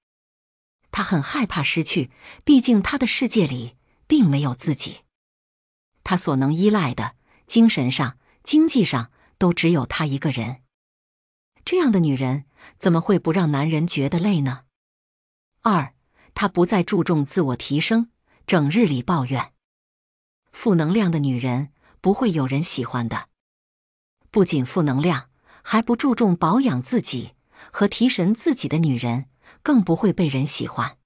他很害怕失去，毕竟他的世界里并没有自己，他所能依赖的，精神上、经济上都只有他一个人。这样的女人怎么会不让男人觉得累呢？二，她不再注重自我提升，整日里抱怨，负能量的女人不会有人喜欢的。不仅负能量，还不注重保养自己和提神自己的女人。更不会被人喜欢。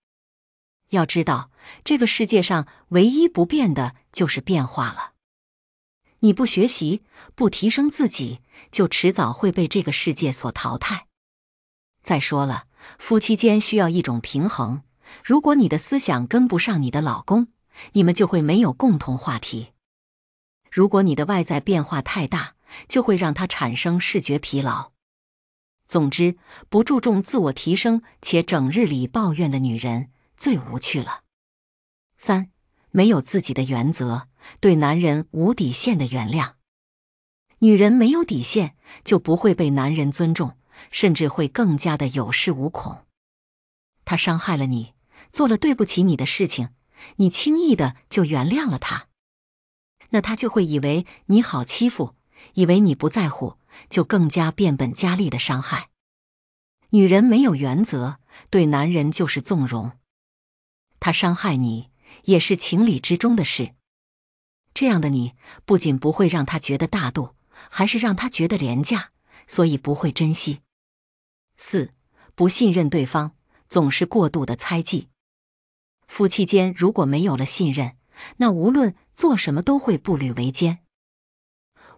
要知道，这个世界上唯一不变的就是变化了。你不学习、不提升自己，就迟早会被这个世界所淘汰。再说了，夫妻间需要一种平衡。如果你的思想跟不上你的老公，你们就会没有共同话题。如果你的外在变化太大，就会让他产生视觉疲劳。总之，不注重自我提升且整日里抱怨的女人最无趣了。三，没有自己的原则，对男人无底线的原谅，女人没有底线就不会被男人尊重，甚至会更加的有恃无恐。他伤害了你，做了对不起你的事情，你轻易的就原谅了他，那他就会以为你好欺负，以为你不在乎。就更加变本加厉的伤害。女人没有原则，对男人就是纵容。他伤害你也是情理之中的事。这样的你不仅不会让他觉得大度，还是让他觉得廉价，所以不会珍惜。四，不信任对方，总是过度的猜忌。夫妻间如果没有了信任，那无论做什么都会步履维艰。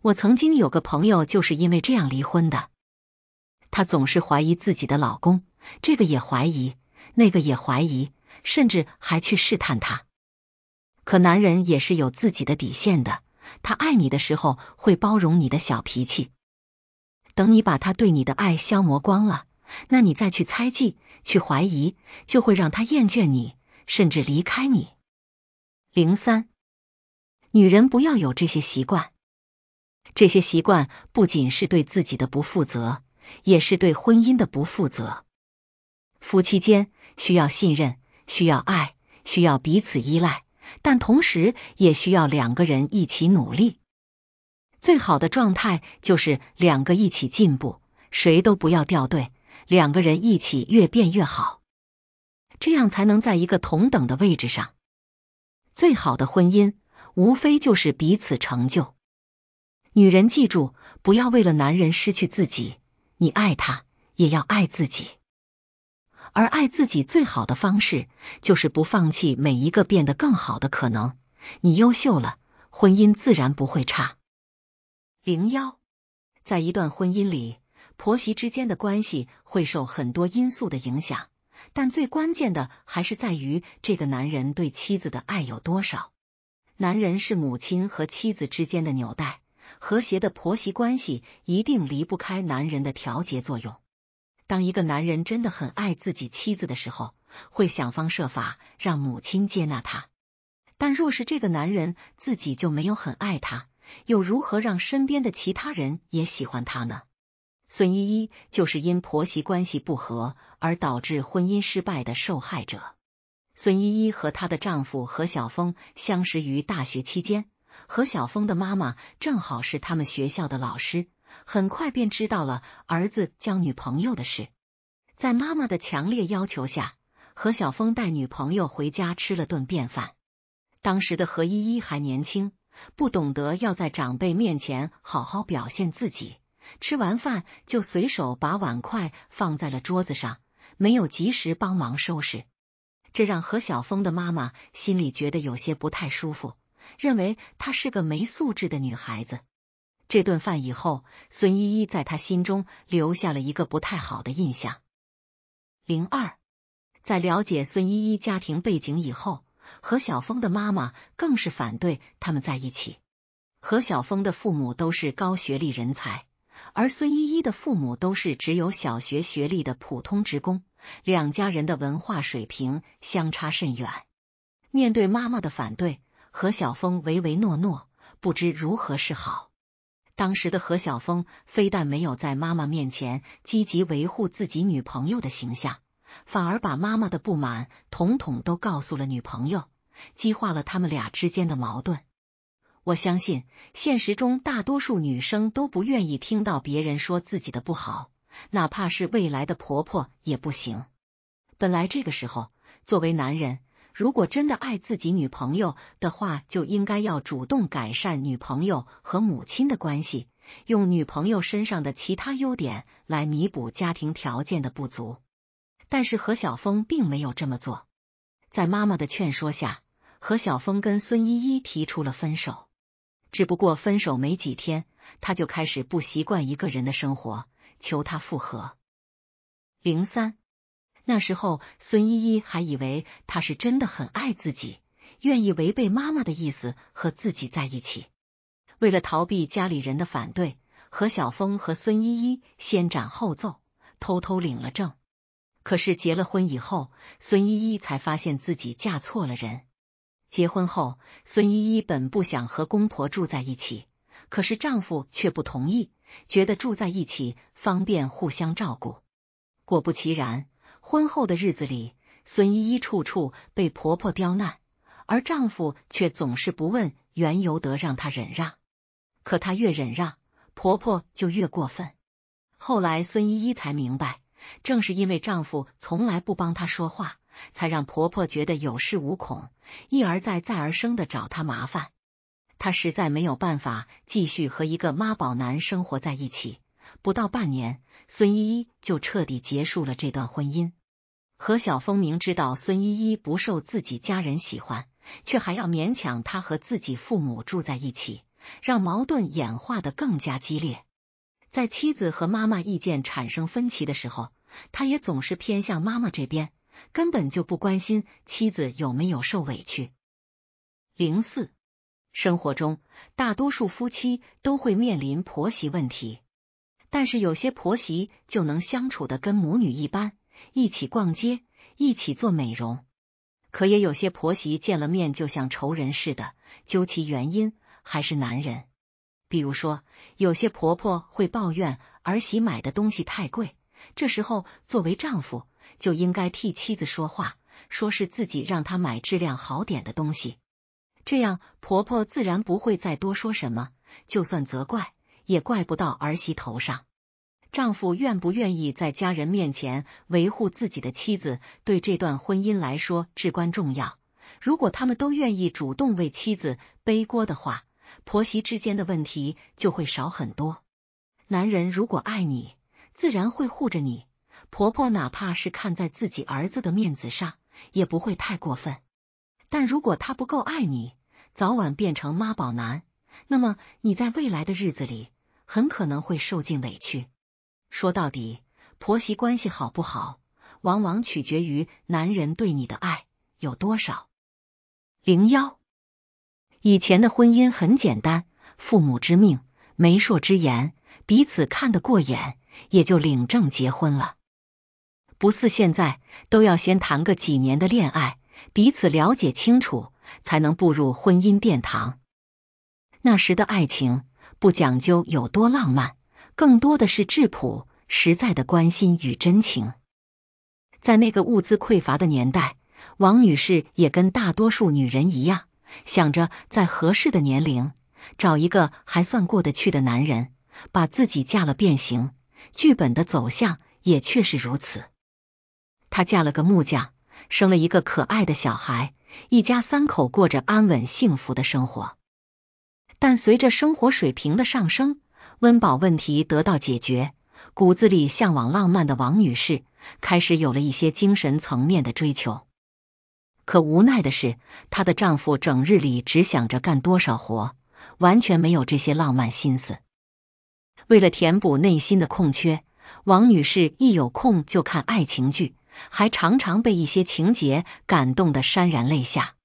我曾经有个朋友就是因为这样离婚的，她总是怀疑自己的老公，这个也怀疑，那个也怀疑，甚至还去试探他。可男人也是有自己的底线的，他爱你的时候会包容你的小脾气，等你把他对你的爱消磨光了，那你再去猜忌、去怀疑，就会让他厌倦你，甚至离开你。零三，女人不要有这些习惯。这些习惯不仅是对自己的不负责，也是对婚姻的不负责。夫妻间需要信任，需要爱，需要彼此依赖，但同时也需要两个人一起努力。最好的状态就是两个一起进步，谁都不要掉队，两个人一起越变越好，这样才能在一个同等的位置上。最好的婚姻，无非就是彼此成就。女人记住，不要为了男人失去自己。你爱他，也要爱自己。而爱自己最好的方式，就是不放弃每一个变得更好的可能。你优秀了，婚姻自然不会差。零幺，在一段婚姻里，婆媳之间的关系会受很多因素的影响，但最关键的还是在于这个男人对妻子的爱有多少。男人是母亲和妻子之间的纽带。和谐的婆媳关系一定离不开男人的调节作用。当一个男人真的很爱自己妻子的时候，会想方设法让母亲接纳他。但若是这个男人自己就没有很爱他，又如何让身边的其他人也喜欢他呢？孙依依就是因婆媳关系不和而导致婚姻失败的受害者。孙依依和她的丈夫何小峰相识于大学期间。何小峰的妈妈正好是他们学校的老师，很快便知道了儿子交女朋友的事。在妈妈的强烈要求下，何小峰带女朋友回家吃了顿便饭。当时的何依依还年轻，不懂得要在长辈面前好好表现自己。吃完饭就随手把碗筷放在了桌子上，没有及时帮忙收拾，这让何小峰的妈妈心里觉得有些不太舒服。认为她是个没素质的女孩子。这顿饭以后，孙依依在她心中留下了一个不太好的印象。零二，在了解孙依依家庭背景以后，何小峰的妈妈更是反对他们在一起。何小峰的父母都是高学历人才，而孙依依的父母都是只有小学学历的普通职工，两家人的文化水平相差甚远。面对妈妈的反对。何小峰唯唯诺诺，不知如何是好。当时的何小峰非但没有在妈妈面前积极维护自己女朋友的形象，反而把妈妈的不满统统都告诉了女朋友，激化了他们俩之间的矛盾。我相信，现实中大多数女生都不愿意听到别人说自己的不好，哪怕是未来的婆婆也不行。本来这个时候，作为男人。如果真的爱自己女朋友的话，就应该要主动改善女朋友和母亲的关系，用女朋友身上的其他优点来弥补家庭条件的不足。但是何小峰并没有这么做，在妈妈的劝说下，何小峰跟孙依依提出了分手。只不过分手没几天，他就开始不习惯一个人的生活，求他复合。零三。那时候，孙依依还以为他是真的很爱自己，愿意违背妈妈的意思和自己在一起。为了逃避家里人的反对，何小峰和孙依依先斩后奏，偷偷领了证。可是结了婚以后，孙依依才发现自己嫁错了人。结婚后，孙依依本不想和公婆住在一起，可是丈夫却不同意，觉得住在一起方便互相照顾。果不其然。婚后的日子里，孙依依处处被婆婆刁难，而丈夫却总是不问缘由，得让她忍让。可她越忍让，婆婆就越过分。后来，孙依依才明白，正是因为丈夫从来不帮她说话，才让婆婆觉得有恃无恐，一而再，再而三的找她麻烦。她实在没有办法继续和一个妈宝男生活在一起。不到半年，孙依依就彻底结束了这段婚姻。何晓峰明知道孙依依不受自己家人喜欢，却还要勉强她和自己父母住在一起，让矛盾演化的更加激烈。在妻子和妈妈意见产生分歧的时候，他也总是偏向妈妈这边，根本就不关心妻子有没有受委屈。零四生活中，大多数夫妻都会面临婆媳问题。但是有些婆媳就能相处的跟母女一般，一起逛街，一起做美容。可也有些婆媳见了面就像仇人似的。究其原因，还是男人。比如说，有些婆婆会抱怨儿媳买的东西太贵，这时候作为丈夫就应该替妻子说话，说是自己让她买质量好点的东西，这样婆婆自然不会再多说什么，就算责怪。也怪不到儿媳头上。丈夫愿不愿意在家人面前维护自己的妻子，对这段婚姻来说至关重要。如果他们都愿意主动为妻子背锅的话，婆媳之间的问题就会少很多。男人如果爱你，自然会护着你。婆婆哪怕是看在自己儿子的面子上，也不会太过分。但如果他不够爱你，早晚变成妈宝男，那么你在未来的日子里。很可能会受尽委屈。说到底，婆媳关系好不好，往往取决于男人对你的爱有多少。零幺，以前的婚姻很简单，父母之命，媒妁之言，彼此看得过眼，也就领证结婚了。不似现在，都要先谈个几年的恋爱，彼此了解清楚，才能步入婚姻殿堂。那时的爱情。不讲究有多浪漫，更多的是质朴、实在的关心与真情。在那个物资匮乏的年代，王女士也跟大多数女人一样，想着在合适的年龄找一个还算过得去的男人，把自己嫁了变形。剧本的走向也确实如此。她嫁了个木匠，生了一个可爱的小孩，一家三口过着安稳幸福的生活。但随着生活水平的上升，温饱问题得到解决，骨子里向往浪漫的王女士开始有了一些精神层面的追求。可无奈的是，她的丈夫整日里只想着干多少活，完全没有这些浪漫心思。为了填补内心的空缺，王女士一有空就看爱情剧，还常常被一些情节感动得潸然泪下。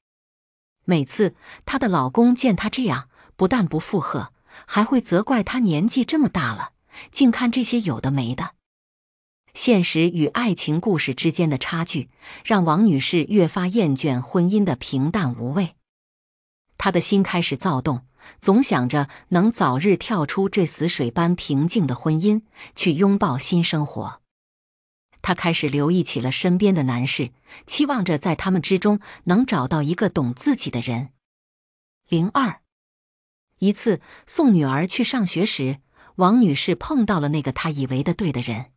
每次她的老公见她这样，不但不附和，还会责怪他年纪这么大了，竟看这些有的没的。现实与爱情故事之间的差距，让王女士越发厌倦婚姻的平淡无味。她的心开始躁动，总想着能早日跳出这死水般平静的婚姻，去拥抱新生活。她开始留意起了身边的男士，期望着在他们之中能找到一个懂自己的人。零二。一次送女儿去上学时，王女士碰到了那个她以为的对的人。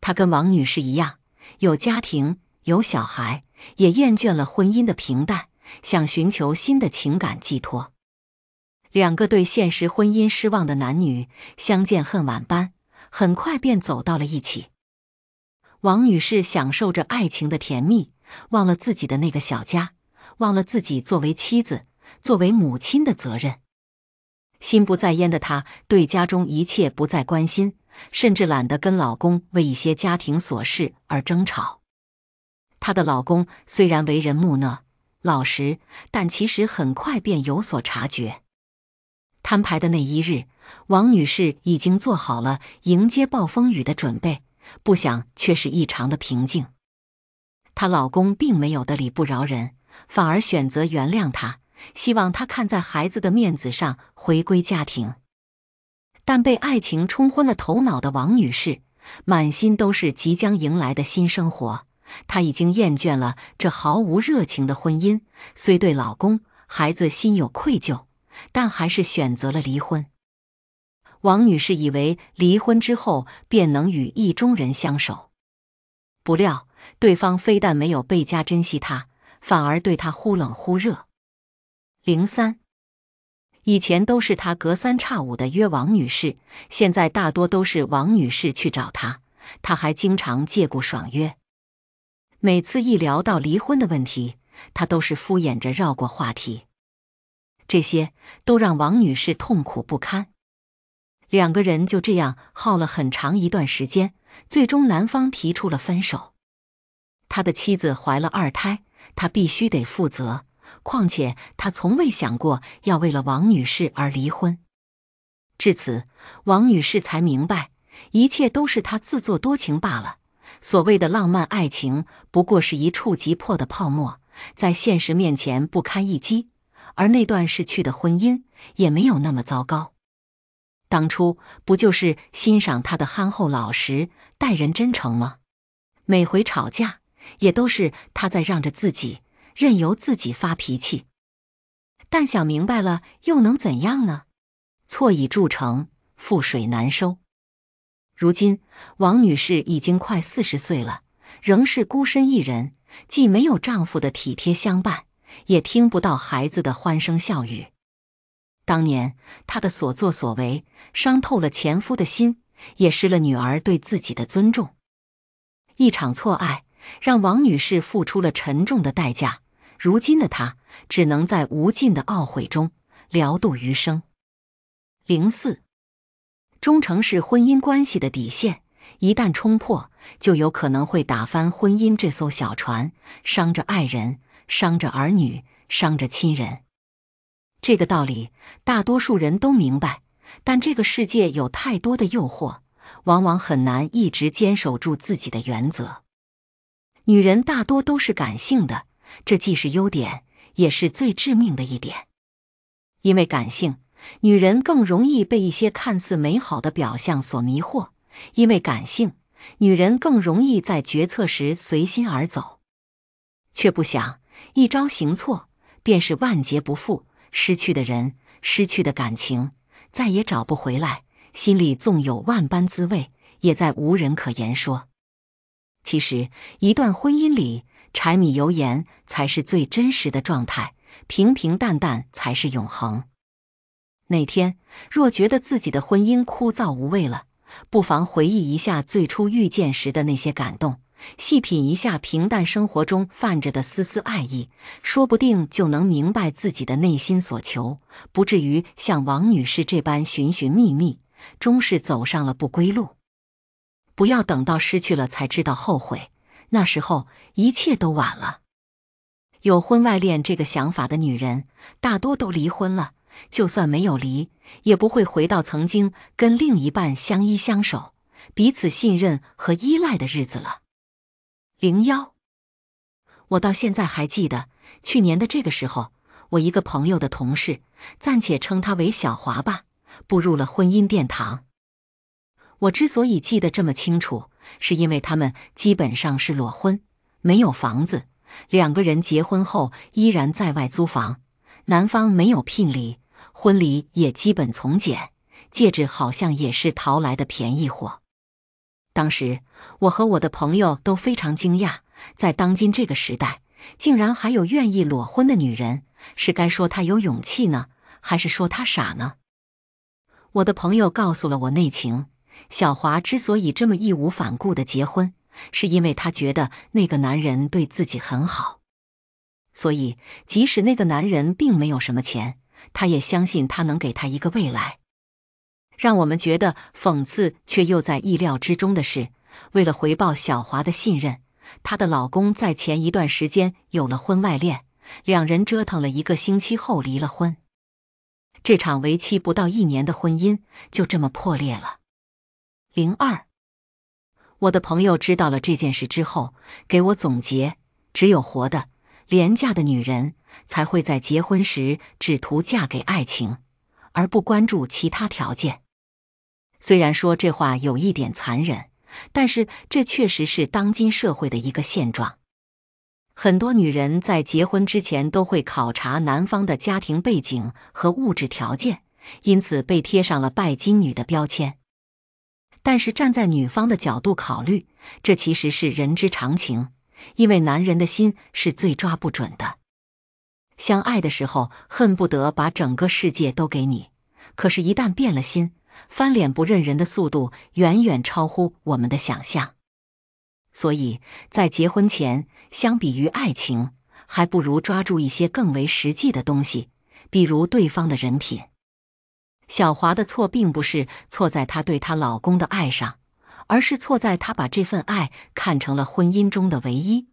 她跟王女士一样，有家庭，有小孩，也厌倦了婚姻的平淡，想寻求新的情感寄托。两个对现实婚姻失望的男女相见恨晚般，很快便走到了一起。王女士享受着爱情的甜蜜，忘了自己的那个小家，忘了自己作为妻子、作为母亲的责任。心不在焉的她，对家中一切不再关心，甚至懒得跟老公为一些家庭琐事而争吵。她的老公虽然为人木讷老实，但其实很快便有所察觉。摊牌的那一日，王女士已经做好了迎接暴风雨的准备，不想却是异常的平静。她老公并没有的理不饶人，反而选择原谅她。希望他看在孩子的面子上回归家庭，但被爱情冲昏了头脑的王女士，满心都是即将迎来的新生活。她已经厌倦了这毫无热情的婚姻，虽对老公、孩子心有愧疚，但还是选择了离婚。王女士以为离婚之后便能与意中人相守，不料对方非但没有倍加珍惜她，反而对她忽冷忽热。零三，以前都是他隔三差五的约王女士，现在大多都是王女士去找他。他还经常借故爽约，每次一聊到离婚的问题，他都是敷衍着绕过话题。这些都让王女士痛苦不堪。两个人就这样耗了很长一段时间，最终男方提出了分手。他的妻子怀了二胎，他必须得负责。况且，他从未想过要为了王女士而离婚。至此，王女士才明白，一切都是她自作多情罢了。所谓的浪漫爱情，不过是一触即破的泡沫，在现实面前不堪一击。而那段逝去的婚姻，也没有那么糟糕。当初不就是欣赏他的憨厚老实、待人真诚吗？每回吵架，也都是他在让着自己。任由自己发脾气，但想明白了又能怎样呢？错已铸成，覆水难收。如今，王女士已经快四十岁了，仍是孤身一人，既没有丈夫的体贴相伴，也听不到孩子的欢声笑语。当年她的所作所为，伤透了前夫的心，也失了女儿对自己的尊重。一场错爱。让王女士付出了沉重的代价，如今的她只能在无尽的懊悔中了度余生。零四，忠诚是婚姻关系的底线，一旦冲破，就有可能会打翻婚姻这艘小船，伤着爱人，伤着儿女，伤着亲人。这个道理大多数人都明白，但这个世界有太多的诱惑，往往很难一直坚守住自己的原则。女人大多都是感性的，这既是优点，也是最致命的一点。因为感性，女人更容易被一些看似美好的表象所迷惑；因为感性，女人更容易在决策时随心而走，却不想一朝行错，便是万劫不复。失去的人，失去的感情，再也找不回来，心里纵有万般滋味，也再无人可言说。其实，一段婚姻里，柴米油盐才是最真实的状态，平平淡淡才是永恒。那天若觉得自己的婚姻枯燥无味了，不妨回忆一下最初遇见时的那些感动，细品一下平淡生活中泛着的丝丝爱意，说不定就能明白自己的内心所求，不至于像王女士这般寻寻觅觅，终是走上了不归路。不要等到失去了才知道后悔，那时候一切都晚了。有婚外恋这个想法的女人，大多都离婚了；就算没有离，也不会回到曾经跟另一半相依相守、彼此信任和依赖的日子了。零幺，我到现在还记得去年的这个时候，我一个朋友的同事，暂且称他为小华吧，步入了婚姻殿堂。我之所以记得这么清楚，是因为他们基本上是裸婚，没有房子，两个人结婚后依然在外租房，男方没有聘礼，婚礼也基本从简，戒指好像也是淘来的便宜货。当时我和我的朋友都非常惊讶，在当今这个时代，竟然还有愿意裸婚的女人，是该说她有勇气呢，还是说她傻呢？我的朋友告诉了我内情。小华之所以这么义无反顾的结婚，是因为她觉得那个男人对自己很好，所以即使那个男人并没有什么钱，她也相信他能给她一个未来。让我们觉得讽刺却又在意料之中的是，为了回报小华的信任，她的老公在前一段时间有了婚外恋，两人折腾了一个星期后离了婚。这场为期不到一年的婚姻就这么破裂了。零二，我的朋友知道了这件事之后，给我总结：只有活的廉价的女人才会在结婚时只图嫁给爱情，而不关注其他条件。虽然说这话有一点残忍，但是这确实是当今社会的一个现状。很多女人在结婚之前都会考察男方的家庭背景和物质条件，因此被贴上了拜金女的标签。但是站在女方的角度考虑，这其实是人之常情，因为男人的心是最抓不准的。相爱的时候恨不得把整个世界都给你，可是，一旦变了心，翻脸不认人的速度远远超乎我们的想象。所以在结婚前，相比于爱情，还不如抓住一些更为实际的东西，比如对方的人品。小华的错，并不是错在她对她老公的爱上，而是错在她把这份爱看成了婚姻中的唯一。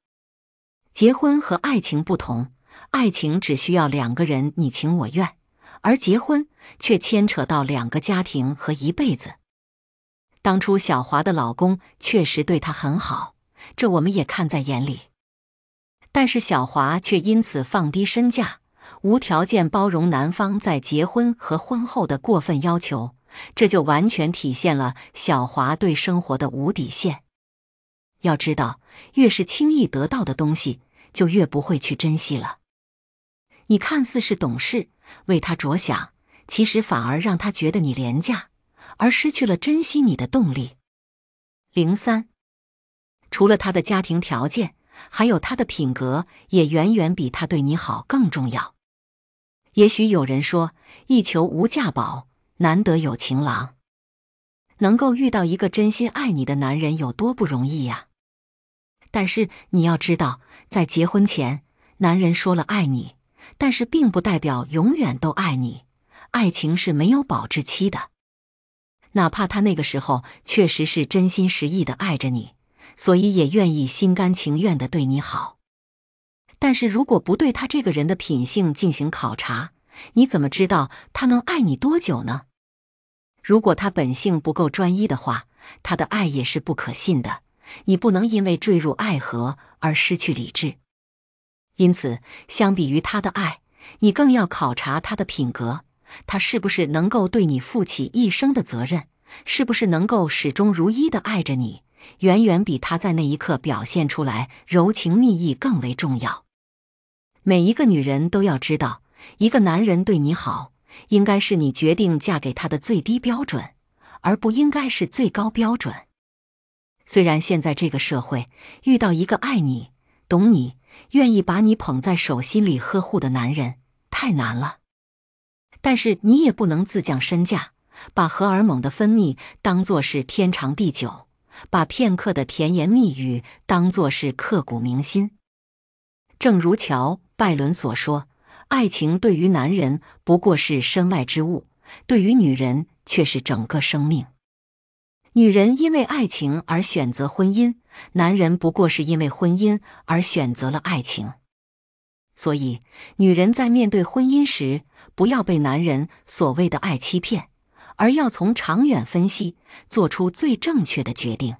结婚和爱情不同，爱情只需要两个人你情我愿，而结婚却牵扯到两个家庭和一辈子。当初小华的老公确实对她很好，这我们也看在眼里，但是小华却因此放低身价。无条件包容男方在结婚和婚后的过分要求，这就完全体现了小华对生活的无底线。要知道，越是轻易得到的东西，就越不会去珍惜了。你看似是懂事，为他着想，其实反而让他觉得你廉价，而失去了珍惜你的动力。零三，除了他的家庭条件，还有他的品格，也远远比他对你好更重要。也许有人说：“一求无价宝，难得有情郎。”能够遇到一个真心爱你的男人有多不容易呀！但是你要知道，在结婚前，男人说了爱你，但是并不代表永远都爱你。爱情是没有保质期的，哪怕他那个时候确实是真心实意的爱着你，所以也愿意心甘情愿的对你好。但是如果不对他这个人的品性进行考察，你怎么知道他能爱你多久呢？如果他本性不够专一的话，他的爱也是不可信的。你不能因为坠入爱河而失去理智。因此，相比于他的爱，你更要考察他的品格，他是不是能够对你负起一生的责任，是不是能够始终如一的爱着你，远远比他在那一刻表现出来柔情蜜意更为重要。每一个女人都要知道，一个男人对你好，应该是你决定嫁给他的最低标准，而不应该是最高标准。虽然现在这个社会遇到一个爱你、懂你、愿意把你捧在手心里呵护的男人太难了，但是你也不能自降身价，把荷尔蒙的分泌当作是天长地久，把片刻的甜言蜜语当作是刻骨铭心。正如乔。拜伦所说：“爱情对于男人不过是身外之物，对于女人却是整个生命。女人因为爱情而选择婚姻，男人不过是因为婚姻而选择了爱情。所以，女人在面对婚姻时，不要被男人所谓的爱欺骗，而要从长远分析，做出最正确的决定。”